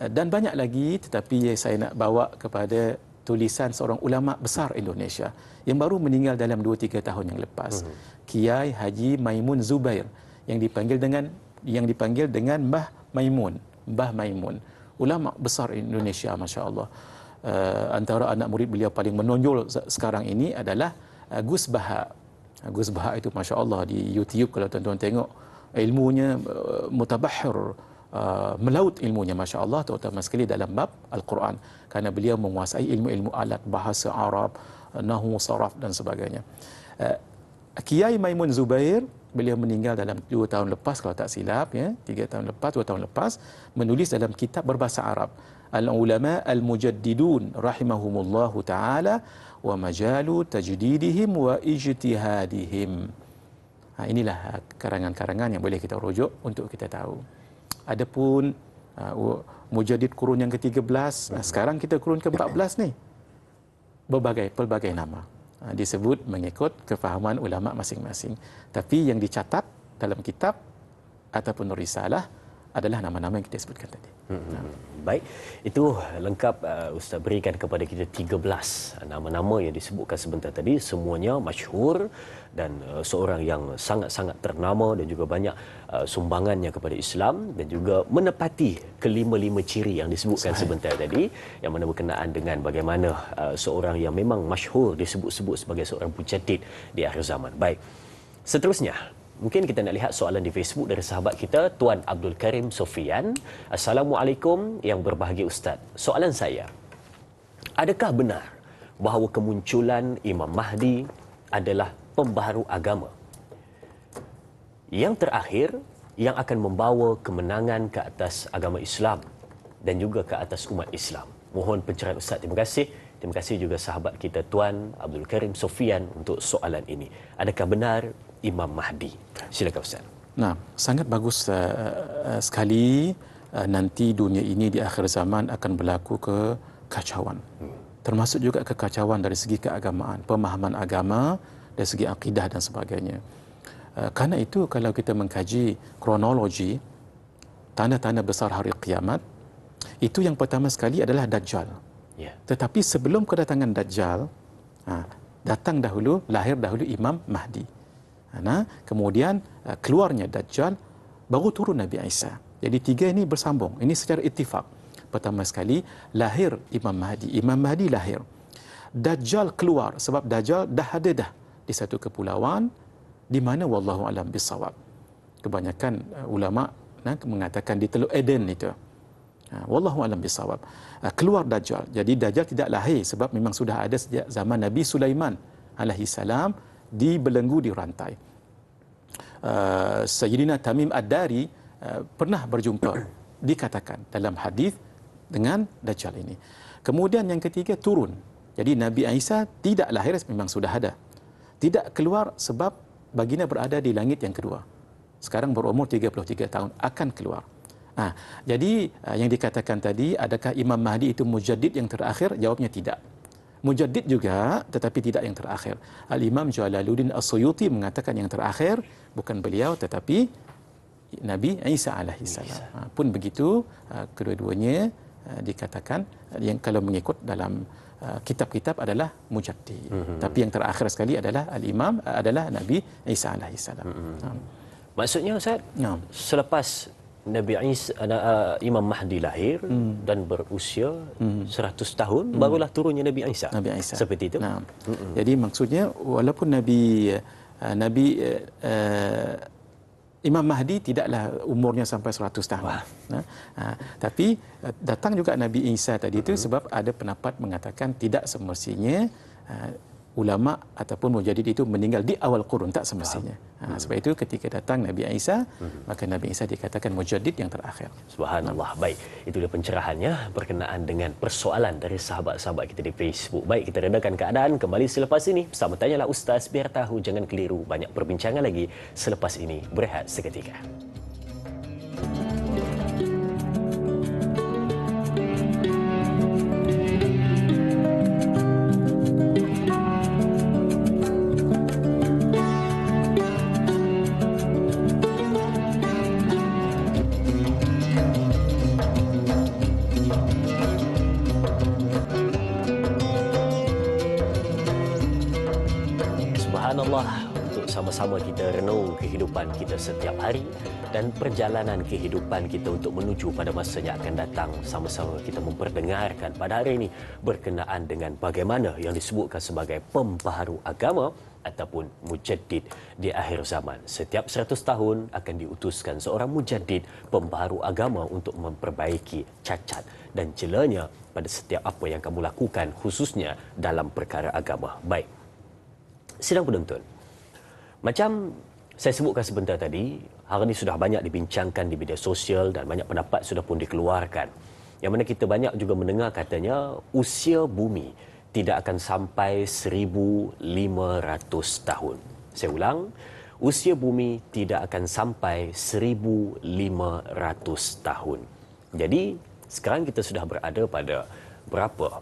S2: Eh, dan banyak lagi tetapi saya nak bawa kepada tulisan seorang ulama besar Indonesia yang baru meninggal dalam 2-3 tahun yang lepas. Hmm. Kiai Haji Maimun Zubair yang dipanggil dengan yang dipanggil dengan Mbah Maimun, Mbah Maimun. Ulama besar Indonesia masya-Allah. Uh, antara anak murid beliau paling menonjol sekarang ini adalah eh, Gus Baha. Gus Baha itu masya-Allah di YouTube kalau tuan-tuan tengok ilmunya uh, mutabahhir uh, melaut ilmunya masya-Allah terutama sekali dalam bab al-Quran kerana beliau menguasai ilmu-ilmu alat bahasa Arab uh, nahu saraf dan sebagainya. Uh, Kiai Maimun Zubair beliau meninggal dalam 2 tahun lepas kalau tak silap ya 3 tahun lepas 2 tahun lepas menulis dalam kitab berbahasa Arab al ulama al mujaddidun rahimahumullahu taala wa majalu tajdidihim wa ijtihadihim Ha, inilah ha, karangan-karangan yang boleh kita rujuk untuk kita tahu. Adapun ha, uh, Mujadid Kurun yang ke-13, sekarang kita Kurun ke-14 ni. Berbagai pelbagai nama disebut mengikut kefahaman ulama masing-masing. Tapi yang dicatat dalam kitab ataupun risalah adalah nama-nama yang
S1: kita sebutkan tadi. Hmm, hmm, hmm. Baik, itu lengkap uh, Ustaz berikan kepada kita 13 nama-nama yang disebutkan sebentar tadi semuanya masyhur dan uh, seorang yang sangat-sangat ternama dan juga banyak uh, sumbangannya kepada Islam dan juga menepati kelima-lima ciri yang disebutkan Sahai. sebentar tadi yang mana berkenaan dengan bagaimana uh, seorang yang memang masyhur disebut-sebut sebagai seorang pujadid di akhir zaman. Baik. Seterusnya Mungkin kita nak lihat soalan di Facebook dari sahabat kita, Tuan Abdul Karim Sofian. Assalamualaikum yang berbahagia Ustaz. Soalan saya, adakah benar bahawa kemunculan Imam Mahdi adalah pembaharu agama? Yang terakhir, yang akan membawa kemenangan ke atas agama Islam dan juga ke atas umat Islam. Mohon pencerahan Ustaz. Terima kasih. Terima kasih juga sahabat kita Tuan Abdul Karim Sofian untuk soalan ini. Adakah benar Imam Mahdi. Silakan Ustaz.
S2: Nah, sangat bagus uh, uh, sekali uh, nanti dunia ini di akhir zaman akan berlaku ke kacauan, hmm. Termasuk juga kekacauan dari segi keagamaan, pemahaman agama dari segi akidah dan sebagainya. Uh, karena itu kalau kita mengkaji kronologi tanda-tanda besar hari kiamat, itu yang pertama sekali adalah Dajjal. Yeah. Tetapi sebelum kedatangan Dajjal, uh, datang dahulu, lahir dahulu Imam Mahdi. Nah, kemudian eh, keluarnya Dajjal, baru turun Nabi Isa. Jadi tiga ini bersambung. Ini secara ittifak. Pertama sekali, lahir Imam Mahdi. Imam Mahdi lahir. Dajjal keluar sebab Dajjal dah ada dah di satu kepulauan di mana wallahu alam bisawab. Kebanyakan eh, ulama nah, mengatakan di Teluk Eden itu. Uh, wallahu alam bisawab. Eh, keluar Dajjal. Jadi Dajjal tidak lahir sebab memang sudah ada sejak zaman Nabi Sulaiman alaihi salam di belenggu di rantai. Uh, Sayyidina Tamim Ad-Dari uh, pernah berjumpa dikatakan dalam hadis dengan Dajjal ini. Kemudian yang ketiga turun. Jadi Nabi Aisyah tidak lahir memang sudah ada. Tidak keluar sebab baginda berada di langit yang kedua. Sekarang berumur 33 tahun akan keluar. Ah, jadi ah, yang dikatakan tadi adakah Imam Mahdi itu mujaddid yang terakhir? Jawabnya tidak. Mujaddid juga tetapi tidak yang terakhir. Al-Imam Jalaluddin As-Suyuti mengatakan yang terakhir bukan beliau tetapi Nabi Isa alaihissalam. Ha, pun begitu ha, kedua-duanya ha, dikatakan yang kalau mengikut dalam kitab-kitab adalah mujaddid. Mm-hmm. Tapi yang terakhir sekali adalah al-Imam adalah Nabi Isa
S1: alaihissalam. Mm-hmm. Maksudnya Ustaz, yeah. selepas Nabi Isa uh, Imam Mahdi lahir hmm. dan berusia hmm. 100 tahun hmm. barulah turunnya Nabi Isa. Nabi Isa. Seperti itu. Nah. Hmm. Jadi maksudnya walaupun Nabi uh, Nabi
S2: uh, Imam Mahdi tidaklah umurnya sampai 100 tahun. Nah. Uh, tapi datang juga Nabi Isa tadi hmm. itu sebab ada pendapat mengatakan tidak semestinya ulama ataupun mujadid itu meninggal di awal kurun tak semestinya.
S1: Ha, sebab itu ketika datang Nabi Isa, mhm. maka Nabi Isa dikatakan mujadid yang terakhir. Subhanallah. Baik, itu dia pencerahannya berkenaan dengan persoalan dari sahabat-sahabat kita di Facebook. Baik, kita redakan keadaan kembali selepas ini. Sama tanyalah ustaz biar tahu jangan keliru. Banyak perbincangan lagi selepas ini. Berehat seketika. dan perjalanan kehidupan kita untuk menuju pada masa yang akan datang sama-sama kita memperdengarkan pada hari ini berkenaan dengan bagaimana yang disebutkan sebagai pembaharu agama ataupun mujaddid di akhir zaman. Setiap 100 tahun akan diutuskan seorang mujaddid pembaharu agama untuk memperbaiki cacat dan celanya pada setiap apa yang kamu lakukan khususnya dalam perkara agama. Baik. Sidang penonton. Macam saya sebutkan sebentar tadi, hari ini sudah banyak dibincangkan di media sosial dan banyak pendapat sudah pun dikeluarkan. Yang mana kita banyak juga mendengar katanya usia bumi tidak akan sampai 1500 tahun. Saya ulang, usia bumi tidak akan sampai 1500 tahun. Jadi, sekarang kita sudah berada pada berapa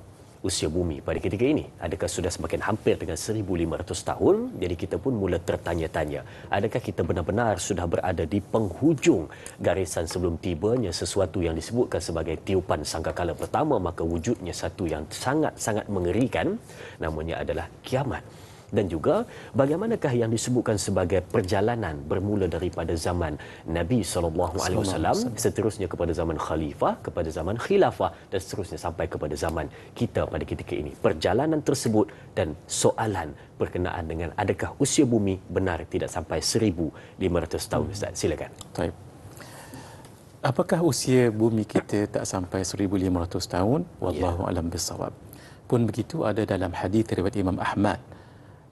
S1: usia bumi pada ketika ini? Adakah sudah semakin hampir dengan 1,500 tahun? Jadi kita pun mula tertanya-tanya. Adakah kita benar-benar sudah berada di penghujung garisan sebelum tibanya sesuatu yang disebutkan sebagai tiupan sangkakala pertama maka wujudnya satu yang sangat-sangat mengerikan namanya adalah kiamat dan juga bagaimanakah yang disebutkan sebagai perjalanan bermula daripada zaman Nabi sallallahu alaihi wasallam seterusnya kepada zaman khalifah kepada zaman khilafah dan seterusnya sampai kepada zaman kita pada ketika ini perjalanan tersebut dan soalan berkenaan dengan adakah usia bumi benar tidak sampai 1500 tahun hmm. ustaz silakan Taip.
S2: apakah usia bumi kita tak sampai 1500 tahun ya. wallahu yeah. alam bisawab pun begitu ada dalam hadis riwayat Imam Ahmad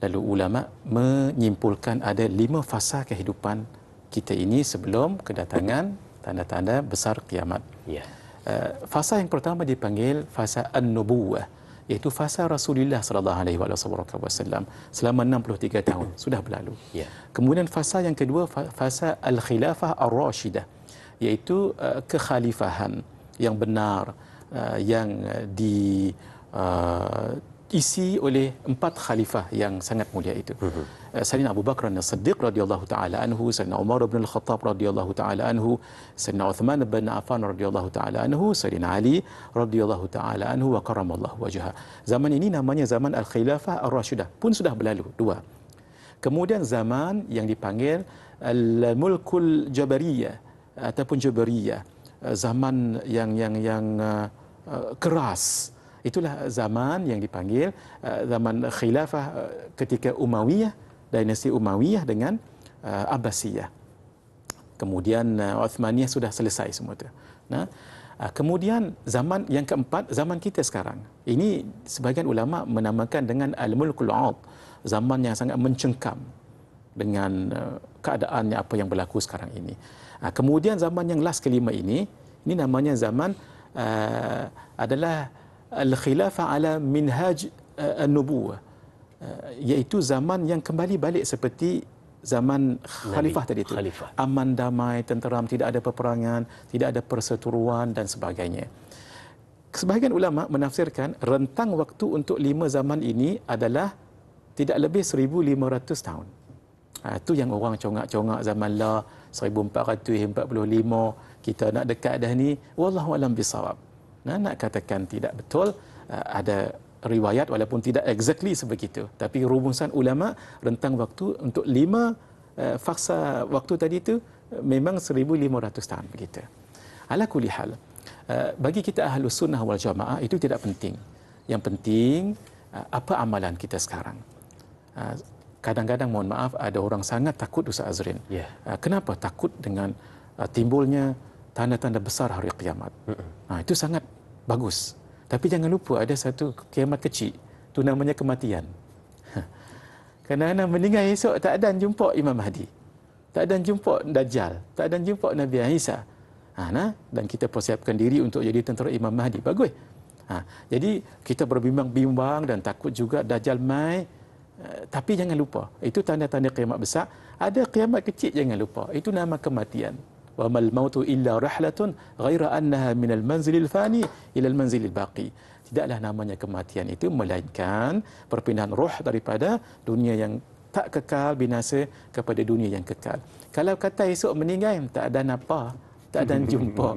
S2: Lalu ulama menyimpulkan ada lima fasa kehidupan kita ini sebelum kedatangan tanda-tanda besar kiamat. Ya. Eh, fasa yang pertama dipanggil fasa an-nubuwah iaitu fasa Rasulullah sallallahu alaihi wasallam selama 63 tahun sudah berlalu. Ya. Kemudian fasa yang kedua fasa al-khilafah ar-rasyidah iaitu eh, kekhalifahan yang benar eh, yang di diisi oleh empat khalifah yang sangat mulia itu. Mhm. Eh, Sayyidina Abu Bakar As-Siddiq radhiyallahu taala anhu, Sayyidina Umar bin Al-Khattab radhiyallahu taala anhu, Sayyidina Uthman bin Affan radhiyallahu taala anhu, Sayyidina Ali radhiyallahu taala anhu wa karamallahu wajha. Zaman ini namanya zaman Al-Khilafah Ar-Rasyidah pun sudah berlalu dua. Kemudian zaman yang dipanggil Al-Mulkul Jabariyah ataupun Jabariyah eh, zaman yang yang yang uh, keras uh, itulah zaman yang dipanggil eh, zaman khilafah eh, ketika Umayyah dinasti Umayyah dengan eh, Abbasiyah. Kemudian Uthmaniyah sudah selesai semua itu. Nah, kemudian zaman yang keempat zaman kita sekarang. Ini sebahagian ulama menamakan dengan al-mulkul 'ad, zaman yang sangat mencengkam dengan keadaannya apa yang berlaku sekarang ini. kemudian zaman yang last kelima ini, ini namanya zaman uh, adalah الخلافه على منهاج النبوه yaitu zaman yang kembali balik seperti zaman khalifah Nabi, tadi itu aman damai tenteram tidak ada peperangan tidak ada perseteruan dan sebagainya sebahagian ulama menafsirkan rentang waktu untuk lima zaman ini adalah tidak lebih 1500 tahun ha, itu yang orang congak-congak zaman lah 1445 kita nak dekat dah ni wallahu alam bisawab nah, nak katakan tidak betul eh, ada riwayat walaupun tidak exactly sebegitu tapi rumusan ulama rentang waktu untuk lima uh, eh, fasa waktu tadi itu eh, memang 1500 tahun begitu ala kulli hal uh, bagi kita ahlus sunnah wal jamaah itu tidak penting yang penting uh, apa amalan kita sekarang uh, Kadang-kadang mohon maaf ada orang sangat takut Ustaz Azrin. Yeah. Ya. Kenapa takut dengan timbulnya tanda-tanda besar hari kiamat. Ha, itu sangat bagus. Tapi jangan lupa ada satu kiamat kecil. Itu namanya kematian. Ha. Kerana anak meninggal esok tak ada jumpa Imam Mahdi. Tak ada jumpa Dajjal. Tak ada jumpa Nabi Isa. Ha, nah? Dan kita persiapkan diri untuk jadi tentera Imam Mahdi. Bagus. Ha, jadi kita berbimbang-bimbang dan takut juga Dajjal mai. Eh, tapi jangan lupa. Itu tanda-tanda kiamat besar. Ada kiamat kecil jangan lupa. Itu nama Kematian. وما الموت إلا رحلة غير أنها من المنزل الفاني إلى المنزل Baqi. tidaklah namanya kematian itu melainkan perpindahan roh daripada dunia yang tak kekal binasa kepada dunia yang kekal. Kalau kata esok meninggal tak ada apa, tak ada jumpa.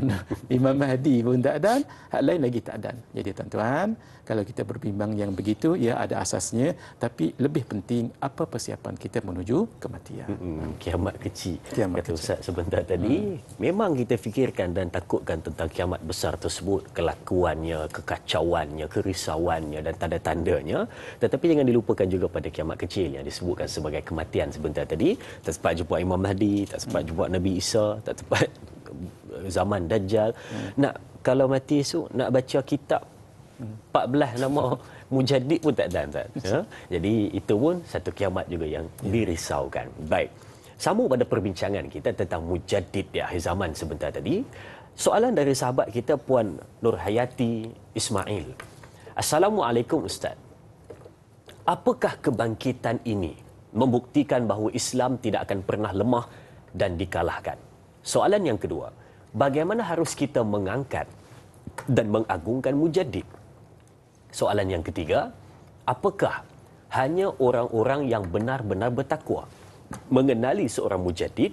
S2: Imam Mahdi pun tak ada, hak lain lagi tak ada. Jadi tuan-tuan, kalau kita berbimbang yang begitu ya ada asasnya tapi lebih penting apa persiapan kita menuju kematian
S1: hmm, kiamat kecil kiamat kata kecil. ustaz sebentar tadi hmm. memang kita fikirkan dan takutkan tentang kiamat besar tersebut kelakuannya kekacauannya kerisauannya dan tanda-tandanya tetapi jangan dilupakan juga pada kiamat kecil yang disebutkan sebagai kematian sebentar tadi tak sempat jumpa Imam Mahdi tak sempat hmm. jumpa Nabi Isa tak sempat zaman dajjal hmm. nak kalau mati esok nak baca kitab 14 nama mujadid pun tak ada Ustaz. Ya? Jadi itu pun satu kiamat juga yang ya. dirisaukan. Baik. Sama pada perbincangan kita tentang mujadid di akhir zaman sebentar tadi. Soalan dari sahabat kita Puan Nur Hayati Ismail. Assalamualaikum Ustaz. Apakah kebangkitan ini membuktikan bahawa Islam tidak akan pernah lemah dan dikalahkan? Soalan yang kedua, bagaimana harus kita mengangkat dan mengagungkan mujadid soalan yang ketiga, apakah hanya orang-orang yang benar-benar bertakwa mengenali seorang mujadid?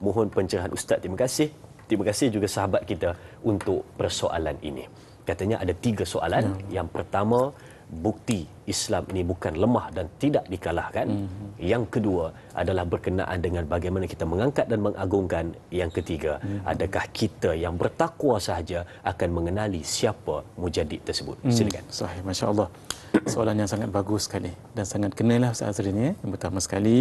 S1: Mohon pencerahan Ustaz. Terima kasih. Terima kasih juga sahabat kita untuk persoalan ini. Katanya ada tiga soalan. Ya. Yang pertama, bukti Islam ini bukan lemah dan tidak dikalahkan. Mm -hmm. Yang kedua adalah berkenaan dengan bagaimana kita mengangkat dan mengagungkan. Yang ketiga, mm -hmm. adakah kita yang bertakwa sahaja akan mengenali siapa mujadid tersebut? Mm. Silakan. Sahih, Masya Allah.
S2: Soalan yang sangat bagus sekali dan sangat kenalah Ustaz Azrin. Ya. Yang pertama sekali,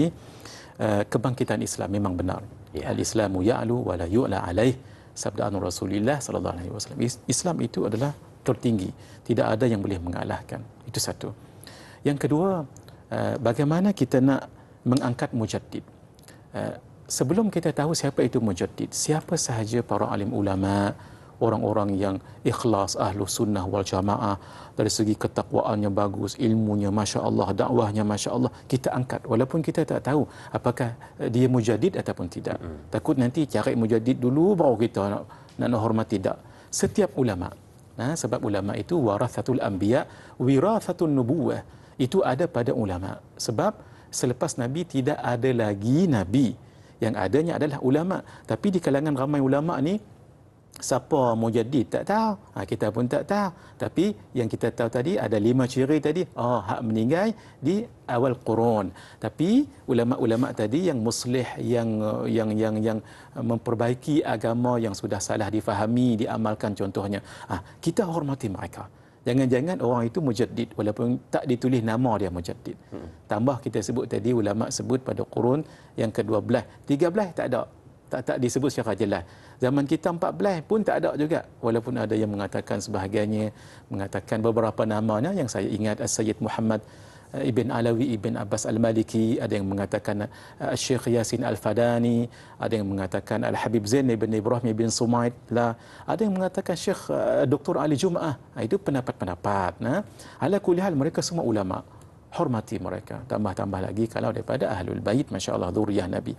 S2: eh, kebangkitan Islam memang benar. Yeah. Al-Islamu ya'lu wa la yu'la alaih sabda Rasulullah sallallahu alaihi wasallam. Islam itu adalah tertinggi. Tidak ada yang boleh mengalahkan. Itu satu. Yang kedua, eh, bagaimana kita nak mengangkat mujaddid? Eh, sebelum kita tahu siapa itu mujaddid, siapa sahaja para alim ulama, orang-orang yang ikhlas, ahlu sunnah wal jamaah, dari segi ketakwaannya bagus, ilmunya Masya Allah, dakwahnya Masya Allah, kita angkat. Walaupun kita tak tahu apakah eh, dia mujaddid ataupun tidak. Hmm. Takut nanti cari mujaddid dulu baru kita nak, nak hormat tidak. Setiap ulama' Nah ha, sebab ulama itu warathatul anbiya, wirathatul nubuwah. Itu ada pada ulama. Sebab selepas nabi tidak ada lagi nabi. Yang adanya adalah ulama. Tapi di kalangan ramai ulama ni siapa mujadid tak tahu ha, kita pun tak tahu tapi yang kita tahu tadi ada lima ciri tadi oh hak meninggal di awal qurun tapi ulama-ulama tadi yang muslih yang yang yang yang memperbaiki agama yang sudah salah difahami diamalkan contohnya ha, kita hormati mereka Jangan-jangan orang itu mujaddid walaupun tak ditulis nama dia mujaddid. Hmm. Tambah kita sebut tadi ulama sebut pada qurun yang ke-12, 13 tak ada. Tak tak disebut secara jelas. Zaman kita 14 pun tak ada juga. Walaupun ada yang mengatakan sebahagiannya, mengatakan beberapa namanya yang saya ingat Sayyid Muhammad eh, Ibn Alawi Ibn Abbas Al-Maliki, ada yang mengatakan eh, Syekh Yasin Al-Fadani, ada yang mengatakan Al-Habib Zain Ibn Ibrahim Ibn Sumait, lah. ada yang mengatakan Syekh eh, Dr. Ali Jum'ah. Ah, itu pendapat-pendapat. Nah, ala kulihal mereka semua ulama' hormati mereka tambah-tambah lagi kalau daripada ahlul bait masya-Allah zuriat nabi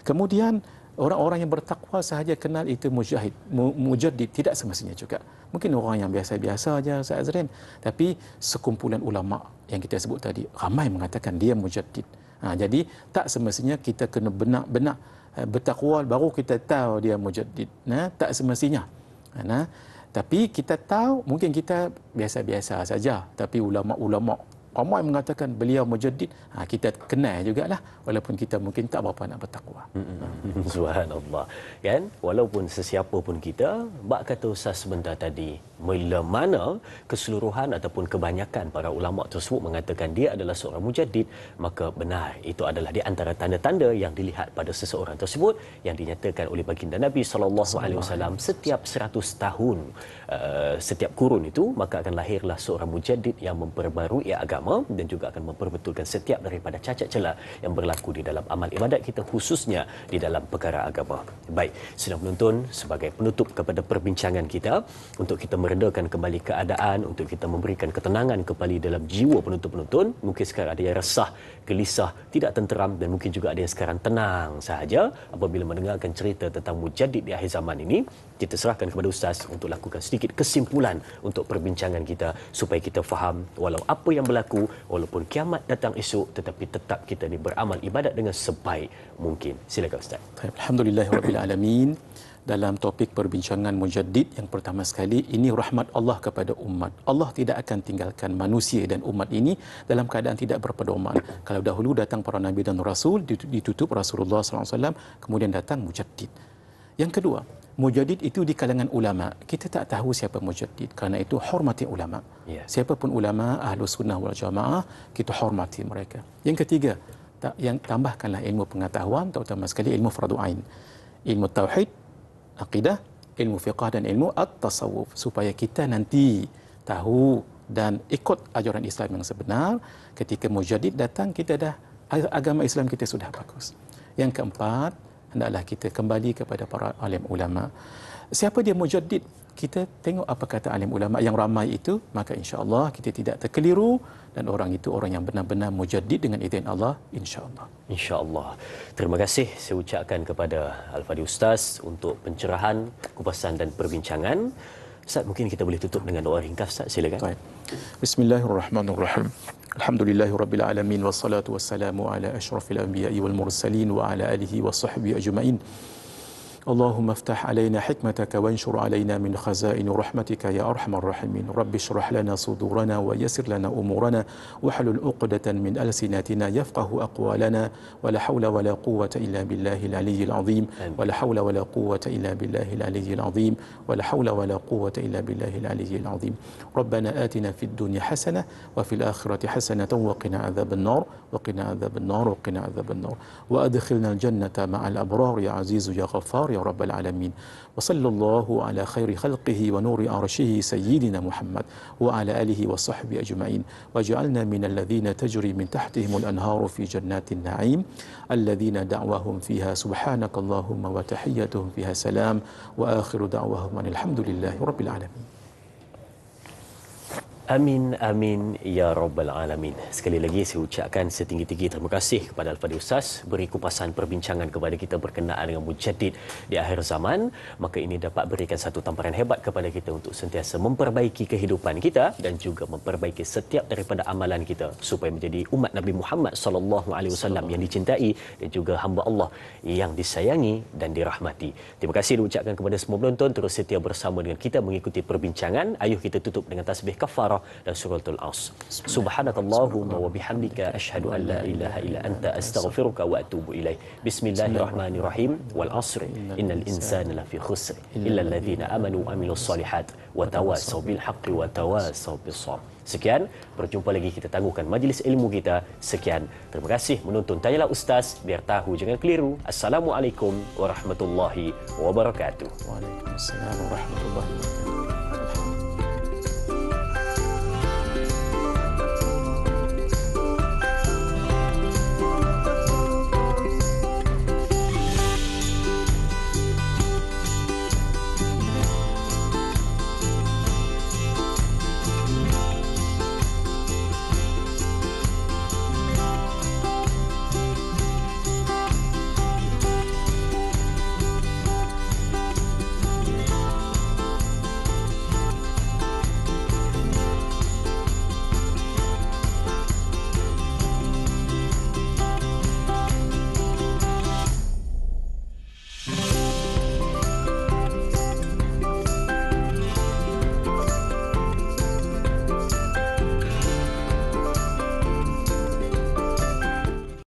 S2: kemudian Orang-orang yang bertakwa sahaja kenal itu mujahid, mujadid tidak semestinya juga. Mungkin orang yang biasa-biasa saja Ustaz Azrin, tapi sekumpulan ulama yang kita sebut tadi ramai mengatakan dia mujadid. Ha, jadi tak semestinya kita kena benak-benak eh, bertakwa baru kita tahu dia mujadid. Nah, ha, tak semestinya. Ha, nah, tapi kita tahu mungkin kita biasa-biasa saja tapi ulama-ulama ramai mengatakan beliau mujaddid ha, kita kenal jugalah walaupun kita mungkin tak berapa
S1: nak bertakwa hmm, hmm. subhanallah kan walaupun sesiapa pun kita bak kata usah sebentar tadi Mula mana keseluruhan ataupun kebanyakan para ulama tersebut mengatakan dia adalah seorang mujaddid maka benar itu adalah di antara tanda-tanda yang dilihat pada seseorang tersebut yang dinyatakan oleh baginda Nabi sallallahu alaihi wasallam setiap 100 tahun uh, setiap kurun itu maka akan lahirlah seorang mujaddid yang memperbarui agama dan juga akan memperbetulkan setiap daripada cacat celah yang berlaku di dalam amal ibadat kita khususnya di dalam perkara agama baik sedang menonton sebagai penutup kepada perbincangan kita untuk kita meredakan kembali keadaan untuk kita memberikan ketenangan kembali dalam jiwa penonton-penonton. Mungkin sekarang ada yang resah, gelisah, tidak tenteram dan mungkin juga ada yang sekarang tenang sahaja apabila mendengarkan cerita tentang mujadid di akhir zaman ini. Kita serahkan kepada Ustaz untuk lakukan sedikit kesimpulan untuk perbincangan kita supaya kita faham walau apa yang berlaku, walaupun kiamat datang esok tetapi tetap kita ini beramal ibadat dengan sebaik mungkin. Silakan Ustaz. Alhamdulillah, Rabbil dalam topik perbincangan mujadid
S2: yang pertama sekali ini rahmat Allah kepada umat. Allah tidak akan tinggalkan manusia dan umat ini dalam keadaan tidak berpedoman. Kalau dahulu datang para nabi dan rasul ditutup Rasulullah SAW kemudian datang mujadid. Yang kedua, mujadid itu di kalangan ulama. Kita tak tahu siapa mujadid kerana itu hormati ulama. Ya. Siapapun ulama ahlu sunnah wal jamaah kita hormati mereka. Yang ketiga, yang tambahkanlah ilmu pengetahuan terutama sekali ilmu fardu ain. Ilmu tauhid akidah, ilmu fiqah dan ilmu at-tasawuf supaya kita nanti tahu dan ikut ajaran Islam yang sebenar ketika mujadid datang kita dah agama Islam kita sudah bagus. Yang keempat, hendaklah kita kembali kepada para alim ulama. Siapa dia mujadid? Kita tengok apa kata alim ulama yang ramai itu, maka insya-Allah kita tidak terkeliru
S1: dan orang itu orang yang benar-benar mujaddid dengan izin Allah insya-Allah. Insya-Allah. Terima kasih saya ucapkan kepada Al-Fadi Ustaz untuk pencerahan, kupasan dan perbincangan. Ustaz, mungkin kita boleh tutup dengan doa ringkas Ustaz, silakan. Baik.
S2: Bismillahirrahmanirrahim. Alhamdulillahirabbil alamin wassalatu wassalamu ala ashrafil anbiya'i wal mursalin wa ala alihi wa sahbihi ajma'in. اللهم افتح علينا حكمتك وانشر علينا من خزائن رحمتك يا أرحم الراحمين رب اشرح لنا صدورنا ويسر لنا أمورنا واحلل عقدة من ألسناتنا يفقه أقوالنا ولا حول ولا قوة إلا بالله العلي العظيم ولا حول ولا قوة إلا بالله العلي العظيم ولا حول ولا قوة إلا بالله العلي العظيم ربنا آتنا في الدنيا حسنة وفي الآخرة حسنة وقنا عذاب النار وقنا عذاب النار وقنا عذاب النار وأدخلنا الجنة مع الأبرار يا عزيز يا غفار يا رب العالمين وصلى الله على خير خلقه ونور عرشه سيدنا محمد وعلى آله وصحبه أجمعين واجعلنا من الذين تجري من تحتهم الأنهار في جنات النعيم الذين دعواهم فيها سبحانك اللهم وتحيتهم فيها سلام وآخر دعواهم أن الحمد لله رب العالمين
S1: Amin, amin, ya Rabbal Alamin. Sekali lagi saya ucapkan setinggi-tinggi terima kasih kepada Al-Fadhi Ustaz beri kupasan perbincangan kepada kita berkenaan dengan mujadid di akhir zaman. Maka ini dapat berikan satu tamparan hebat kepada kita untuk sentiasa memperbaiki kehidupan kita dan juga memperbaiki setiap daripada amalan kita supaya menjadi umat Nabi Muhammad sallallahu alaihi wasallam yang dicintai dan juga hamba Allah yang disayangi dan dirahmati. Terima kasih diucapkan kepada semua penonton terus setia bersama dengan kita mengikuti perbincangan. Ayuh kita tutup dengan tasbih kafarah الآخرة سورة العصر سبحانك اللهم وبحمدك أشهد أن لا إله إلا أنت أستغفرك وأتوب إليك بسم الله الرحمن الرحيم والعصر إن الإنسان لفي خسر إلا الذين آمنوا وعملوا الصالحات وتواصوا بالحق وتواصوا بالصبر Sekian, berjumpa lagi kita tangguhkan majlis ilmu kita. Sekian, terima kasih menonton Tanyalah Ustaz, biar tahu jangan keliru. Assalamualaikum warahmatullahi wabarakatuh. Waalaikumsalam warahmatullahi wabarakatuh.